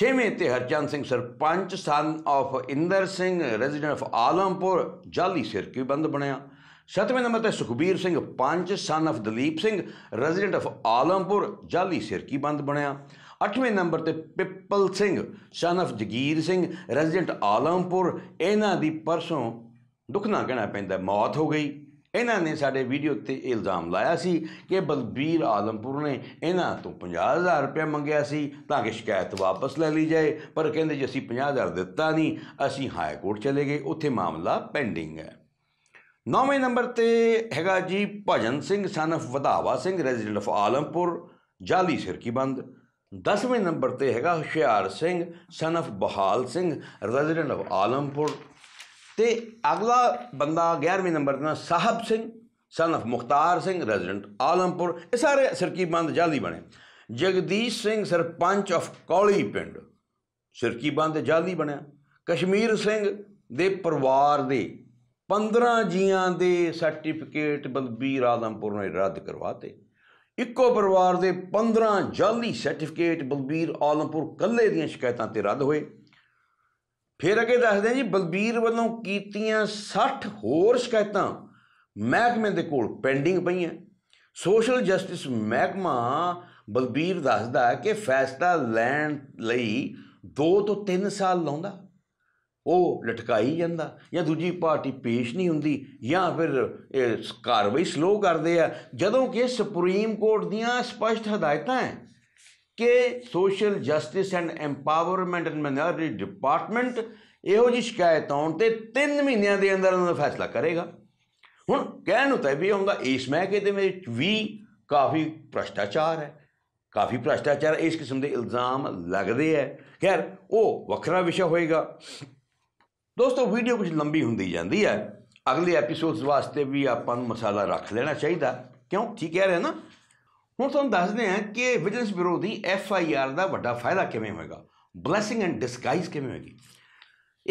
ਛੇਵੇਂ ਤੇ Harchand Singh sarpanch son of Inder Singh resident of Alampur ਜਾਲੀ ਸਿਰਕੀ ਬੰਦ ਬਣਿਆ ਸਤਵੇਂ ਨੰਬਰ ਤੇ ਸੁਖਬੀਰ ਸਿੰਘ ਪੰਜ son of Dalip Singh resident of Alampur ਜਾਲੀ ਸਿਰਕੀ ਬੰਦ ਬਣਿਆ 8ਵੇਂ ਨੰਬਰ ਤੇ Pippal Singh son of Jagir Singh resident Alampur ਇਹਨਾਂ ਦੀ ਪਰਸੋਂ ਦੁੱਖ ਕਹਿਣਾ ਪੈਂਦਾ ਮੌਤ ਹੋ ਗਈ ਇਹਨਾਂ ਨੇ ਸਾਡੇ ਵੀਡੀਓ ਤੇ ਇਲਜ਼ਾਮ ਲਾਇਆ ਸੀ ਕਿ ਬਲਬੀਰ ਆਲਮਪੁਰ ਨੇ ਇਹਨਾਂ ਤੋਂ 50000 ਰੁਪਏ ਮੰਗਿਆ ਸੀ ਤਾਂ ਕਿ ਸ਼ਿਕਾਇਤ ਵਾਪਸ ਲੈ ਲਈ ਜਾਏ ਪਰ ਕਹਿੰਦੇ ਜੇ ਅਸੀਂ 50000 ਦਿੱਤਾ ਨਹੀਂ ਅਸੀਂ ਹਾਈ ਕੋਰਟ ਚਲੇ ਗਏ ਉੱਥੇ ਮਾਮਲਾ ਪੈਂਡਿੰਗ ਹੈ 9ਵੇਂ ਨੰਬਰ ਤੇ ਹੈਗਾ ਜੀ ਭਜਨ ਸਿੰਘ ਸਨ ਆਫ ਵਧਾਵਾ ਸਿੰਘ ਰੈਜ਼ੀਡੈਂਟ ਆਫ ਆਲਮਪੁਰ ਜਾਲੀ ਸਿਰਕੀ ਬੰਦ 10ਵੇਂ ਨੰਬਰ ਤੇ ਹੈਗਾ ਹੁਸ਼ਿਆਰ ਸਿੰਘ ਸਨ ਆਫ ਬਹਾਲ ਸਿੰਘ ਰੈਜ਼ੀਡੈਂਟ ਆਫ ਆਲਮਪੁਰ ਤੇ ਅਗਲਾ ਬੰਦਾ 11ਵੇਂ ਨੰਬਰ ਤੇ Sahib Singh son of Mukhtar Singh resident Alampur ਇਹ ਸਾਰੇ ਸਿਰਕੀ ਬੰਦ ਜਾਲੀ ਬਣੇ ਜਗਦੀਸ਼ ਸਿੰਘ ਸਰਪੰਚ ਆਫ ਕੌਲੀ ਪਿੰਡ ਸਿਰਕੀ ਬੰਦ ਜਾਲੀ ਬਣਿਆ ਕਸ਼ਮੀਰ ਸਿੰਘ ਦੇ ਪਰਿਵਾਰ ਦੇ 15 ਜੀਆਂ ਦੇ ਸਰਟੀਫਿਕੇਟ ਬਲਬੀਰ ਆਦਮਪੁਰ ਨੇ ਰੱਦ ਕਰਵਾਤੇ ਇੱਕੋ ਪਰਿਵਾਰ ਦੇ 15 ਜਾਲੀ ਸਰਟੀਫਿਕੇਟ ਬਲਬੀਰ ਆਲਮਪੁਰ ਕੱਲੇ ਦੀਆਂ ਸ਼ਿਕਾਇਤਾਂ ਤੇ ਰੱਦ ਹੋਏ ਫਿਰ ਅਗੇ ਦੱਸਦੇ ਜੀ ਬਲਬੀਰ ਵੱਲੋਂ ਕੀਤੀਆਂ 60 ਹੋਰ ਸ਼ਿਕਾਇਤਾਂ ਮਹਿਕਮੇ ਦੇ ਕੋਲ ਪੈਂਡਿੰਗ ਪਈਆਂ ਸੋਸ਼ਲ ਜਸਟਿਸ ਮਹਿਕਮਾ ਬਲਬੀਰ ਦੱਸਦਾ ਹੈ ਕਿ ਫੈਸਲਾ ਲੈਣ ਲਈ 2 ਤੋਂ 3 ਸਾਲ ਲਾਉਂਦਾ ਉਹ ਲਟਕਾਈ ਜਾਂਦਾ ਜਾਂ ਦੂਜੀ ਪਾਰਟੀ ਪੇਸ਼ ਨਹੀਂ ਹੁੰਦੀ ਜਾਂ ਫਿਰ ਇਹ ਕਾਰਵਾਈ ਸਲੋ ਕਰਦੇ ਆ ਜਦੋਂ ਕਿ ਸੁਪਰੀਮ ਕੋਰਟ ਦੀਆਂ ਸਪਸ਼ਟ ਹਦਾਇਤਾਂ ਹੈ ਕਿ social justice and empowerment and minority department ਇਹੋ ਜੀ ਸ਼ਿਕਾਇਤ ਆਉਣ ਤੇ 3 ਮਹੀਨਿਆਂ ਦੇ ਅੰਦਰ ਉਹਨਾਂ ਦਾ ਫੈਸਲਾ ਕਰੇਗਾ ਹੁਣ ਕਹਿਣ ਨੂੰ ਤਾਂ ਵੀ ਹੁੰਦਾ ਇਸ ਮਹਿਕੇ ਦੇ ਵਿੱਚ ਵੀ ਕਾਫੀ ਭ੍ਰਸ਼ਟਾਚਾਰ ਹੈ ਕਾਫੀ ਭ੍ਰਸ਼ਟਾਚਾਰ ਇਸ ਕਿਸਮ ਦੇ ਇਲਜ਼ਾਮ ਲੱਗਦੇ ਹੈ ਖੈਰ ਉਹ ਵੱਖਰਾ ਵਿਸ਼ਾ ਹੋਏਗਾ ਦੋਸਤੋ ਵੀਡੀਓ ਕੁਝ ਲੰਬੀ ਹੁੰਦੀ ਜਾਂਦੀ ਹੈ ਅਗਲੇ ਐਪੀਸੋਡਸ ਵਾਸਤੇ ਵੀ ਆਪਾਂ ਨੂੰ ਮਸਾਲਾ ਰੱਖ ਲੈਣਾ ਚਾਹੀਦਾ ਕਿਉਂ ਠੀਕ ਹੈ ਰਹੇ ਨਾ ਹੁਣ ਤੁਹਾਨੂੰ ਦੱਸਦੇ ਹਾਂ ਕਿ ਵਿਜੀਲੈਂਸ ਬਿਊਰੋ ਦੀ ਐਫ ਆਈ ਆਰ ਦਾ ਵੱਡਾ ਫਾਇਦਾ ਕਿਵੇਂ ਹੋਏਗਾ ਬਲੇਸਿੰਗ ਐਂਡ ਡਿਸਗਾਈਜ਼ ਕਿਵੇਂ ਹੋਏਗੀ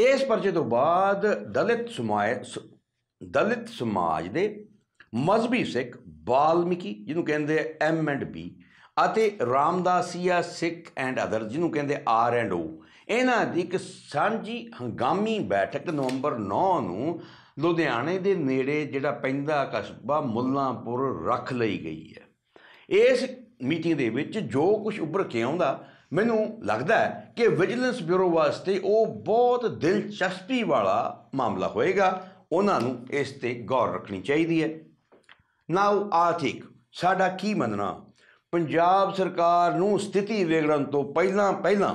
ਇਸ ਪਰਚੇ ਤੋਂ ਬਾਅਦ ਦਲਿਤ ਸਮਾਜ ਦਲਿਤ ਸਮਾਜ ਦੇ ਮਜ਼ਬੀ ਸਿੱਖ ਬਾਲਮਿਕੀ ਜਿਹਨੂੰ ਕਹਿੰਦੇ ਐਮ ਐਂਡ ਬੀ ਅਤੇ ਰਾਮਦਾਸੀਆ ਸਿੱਖ ਐਂਡ ਅਦਰ ਜਿਹਨੂੰ ਕਹਿੰਦੇ ਆਰ ਐਂਡ ਓ ਇਹਨਾਂ ਦੀ ਇੱਕ ਸਾਂਝੀ ਹੰਗਾਮੀ ਬੈਠਕ ਨਵੰਬਰ 9 ਨੂੰ ਲੁਧਿਆਣੇ ਦੇ ਨੇੜੇ ਜਿਹੜਾ ਪੈਂਦਾ ਕਸਬਾ ਮੁੱਲਾਂਪੁਰ ਰੱਖ ਲਈ ਗਈ ਹੈ ਇਸ ਮੀਟਿੰਗ ਦੇ ਵਿੱਚ ਜੋ ਕੁਝ ਉੱਭਰ ਕੇ ਆਉਂਦਾ ਮੈਨੂੰ ਲੱਗਦਾ ਹੈ ਕਿ ਵਿਜੀਲੈਂਸ ਬਿਊਰੋ ਵਾਸਤੇ ਉਹ ਬਹੁਤ ਦਿਲਚਸਪੀ ਵਾਲਾ ਮਾਮਲਾ ਹੋਏਗਾ ਉਹਨਾਂ ਨੂੰ ਇਸ ਤੇ ਗੌਰ ਰੱਖਣੀ ਚਾਹੀਦੀ ਹੈ ਨਾਉ ਆਰਥਿਕ ਸਾਡਾ ਕੀ ਮੰਨਣਾ ਪੰਜਾਬ ਸਰਕਾਰ ਨੂੰ ਸਥਿਤੀ ਵਿਗੜਨ ਤੋਂ ਪਹਿਲਾਂ ਪਹਿਲਾਂ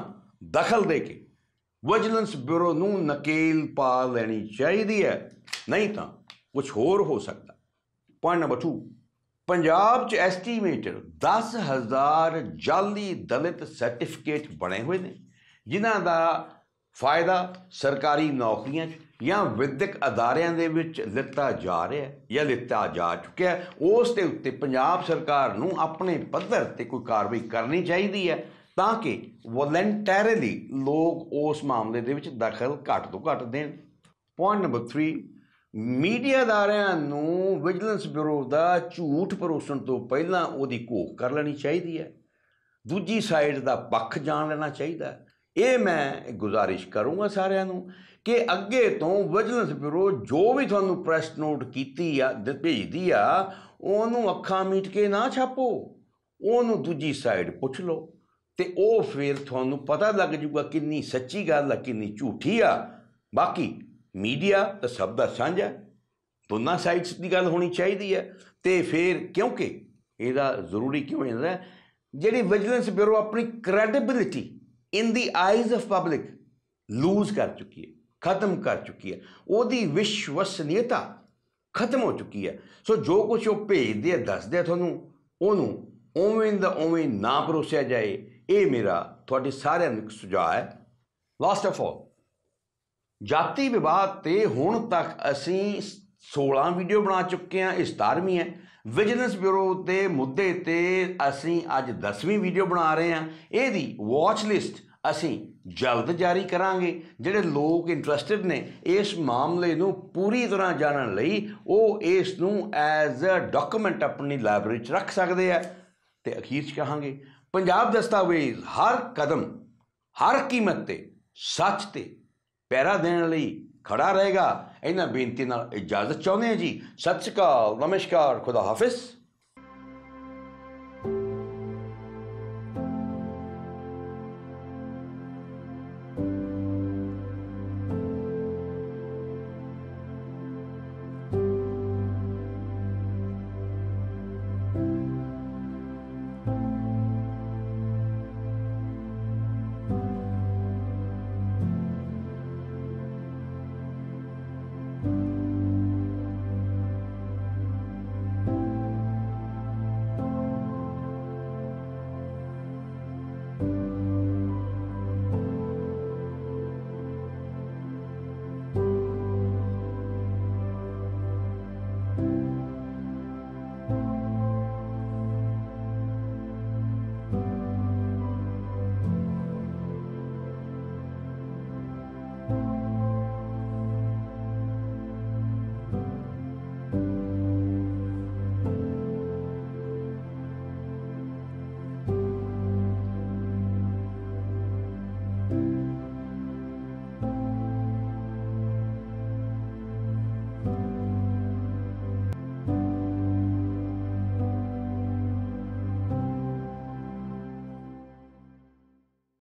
ਦਖਲ ਦੇ ਕੇ ਵਿਜੀਲੈਂਸ ਬਿਊਰੋ ਨੂੰ ਨਕੇਲ ਪਾ ਲੈਣੀ ਚਾਹੀਦੀ ਹੈ ਨਹੀਂ ਤਾਂ ਕੁਝ ਹੋਰ ਹੋ ਸਕਦਾ ਪੁਆਇੰਟ ਨੰਬਰ 2 ਪੰਜਾਬ 'ਚ ਐਸਟੀਮੇਟਡ 10000 ਜਾਲੀ ਦਲਿਤ ਸਰਟੀਫਿਕੇਟ ਬਣੇ ਹੋਏ ਨੇ ਜਿਨ੍ਹਾਂ ਦਾ ਫਾਇਦਾ ਸਰਕਾਰੀ ਨੌਕਰੀਆਂ 'ਚ ਜਾਂ ਵਿਦਿਅਕ ਅਦਾਰਿਆਂ ਦੇ ਵਿੱਚ ਲਿੱਤਾ ਜਾ ਰਿਹਾ ਹੈ ਜਾਂ ਲਿੱਤਾ ਜਾ ਚੁੱਕਿਆ ਉਸ ਦੇ ਉੱਤੇ ਪੰਜਾਬ ਸਰਕਾਰ ਨੂੰ ਆਪਣੇ ਪੱਧਰ ਤੇ ਕੋਈ ਕਾਰਵਾਈ ਕਰਨੀ ਚਾਹੀਦੀ ਹੈ ਤਾਂ ਕਿ ਵੋਲੰਟੈਰੀਲੀ ਲੋਕ ਉਸ ਮਾਮਲੇ ਦੇ ਵਿੱਚ ਦਖਲ ਘੱਟ ਤੋਂ ਘੱਟ ਦੇਣ ਪੁਆਇੰਟ ਨੰਬਰ 3 ਮੀਡੀਆ ਦਾਰਿਆਂ ਨੂੰ ਵਿਜੀਲੈਂਸ ਬਿਊਰੋ ਦਾ ਝੂਠ ਪਰੋਸਣ ਤੋਂ ਪਹਿਲਾਂ ਉਹਦੀ ਘੋਖ ਕਰ ਲੈਣੀ ਚਾਹੀਦੀ ਹੈ ਦੂਜੀ ਸਾਈਡ ਦਾ ਪੱਖ ਜਾਣ ਲੈਣਾ ਚਾਹੀਦਾ ਇਹ ਮੈਂ ਗੁਜ਼ਾਰਿਸ਼ ਕਰੂੰਗਾ ਸਾਰਿਆਂ ਨੂੰ ਕਿ ਅੱਗੇ ਤੋਂ ਵਿਜੀਲੈਂਸ ਬਿਊਰੋ ਜੋ ਵੀ ਤੁਹਾਨੂੰ ਪ੍ਰੈਸ ਨੋਟ ਕੀਤੀ ਆ ਭੇਜਦੀ ਆ ਉਹਨੂੰ ਅੱਖਾਂ ਮੀਟ ਕੇ ਨਾ ਛਾਪੋ ਉਹਨੂੰ ਦੂਜੀ ਸਾਈਡ ਪੁੱਛ ਲਓ ਤੇ ਉਹ ਫਿਰ ਤੁਹਾਨੂੰ ਪਤਾ ਲੱਗ ਜੂਗਾ ਕਿੰਨੀ ਸੱਚੀ ਗੱਲ ਆ ਕਿੰਨੀ ਝੂਠੀ ਆ ਬਾਕੀ ਮੀਡੀਆ ਤਾਂ ਸਭ ਦਾ ਸਾਂਝਾ ਦੋਨਾਂ ਸਾਈਡਸ ਦੀ ਗੱਲ ਹੋਣੀ ਚਾਹੀਦੀ ਹੈ ਤੇ ਫਿਰ ਕਿਉਂਕਿ ਇਹਦਾ ਜ਼ਰੂਰੀ ਕਿਉਂ ਹੁੰਦਾ ਜਿਹੜੀ ਵਿਜੀਲੈਂਸ ਬਿਊਰੋ ਆਪਣੀ credibility in the eyes of public lose ਕਰ ਚੁੱਕੀ ਹੈ ਖਤਮ ਕਰ ਚੁੱਕੀ ਹੈ ਉਹਦੀ ਵਿਸ਼ਵਸਨੀਯਤਾ ਖਤਮ ਹੋ ਚੁੱਕੀ ਹੈ ਸੋ ਜੋ ਕੁਝ ਉਹ ਭੇਜਦੇ ਆ ਦੱਸਦੇ ਆ ਤੁਹਾਨੂੰ ਉਹਨੂੰ ਉਵੇਂ ਦਾ ਉਵੇਂ ਨਾ ਪਰੋਸਿਆ ਜਾਏ ਇਹ ਮੇਰਾ ਤੁਹਾਡੇ ਸਾਰਿਆਂ ਨੂੰ ਸੁਝਾਅ ਹੈ ਲਾਸਟ ਆਫ ਆਲ ਜਾਤੀ ਵਿਵਾਦ ਤੇ ਹੁਣ ਤੱਕ ਅਸੀਂ 16 ਵੀਡੀਓ ਬਣਾ ਚੁੱਕੇ ਹਾਂ ਇਸ 17ਵੀਂ ਹੈ ਵਿਜੀਲੈਂਸ ਬਿਊਰੋ ਦੇ ਮੁੱਦੇ ਤੇ ਅਸੀਂ ਅੱਜ 10ਵੀਂ ਵੀਡੀਓ ਬਣਾ ਰਹੇ ਹਾਂ ਇਹਦੀ ਵਾਚ ਲਿਸਟ ਅਸੀਂ ਜਲਦ ਜਾਰੀ ਕਰਾਂਗੇ ਜਿਹੜੇ ਲੋਕ ਇੰਟਰਸਟਿਡ ਨੇ ਇਸ ਮਾਮਲੇ ਨੂੰ ਪੂਰੀ ਤਰ੍ਹਾਂ ਜਾਣਨ ਲਈ ਉਹ ਇਸ ਨੂੰ ਐਜ਼ ਅ ਡਾਕੂਮੈਂਟ ਆਪਣੀ ਲਾਇਬ੍ਰੇਰੀ 'ਚ ਰੱਖ ਸਕਦੇ ਆ ਤੇ ਅਖੀਰ 'ਚ ਕਹਾਂਗੇ ਪੰਜਾਬ ਦਸਤਾਵੇਜ਼ ਹਰ ਕਦਮ ਹਰ ਕੀਮਤ ਤੇ ਸੱਚ ਤੇ ਪੈਰਾ ਦੇਣ ਲਈ ਖੜਾ ਰਹੇਗਾ ਇਹਨਾਂ ਬੇਨਤੀ ਨਾਲ ਇਜਾਜ਼ਤ ਚਾਹੁੰਦੇ ਹਾਂ ਜੀ ਸਤਿ ਸ਼੍ਰੀ ਅਕਾਲ ਨਮਸਕਾਰ ਖੁਦਾ ਹਾਫਿਜ਼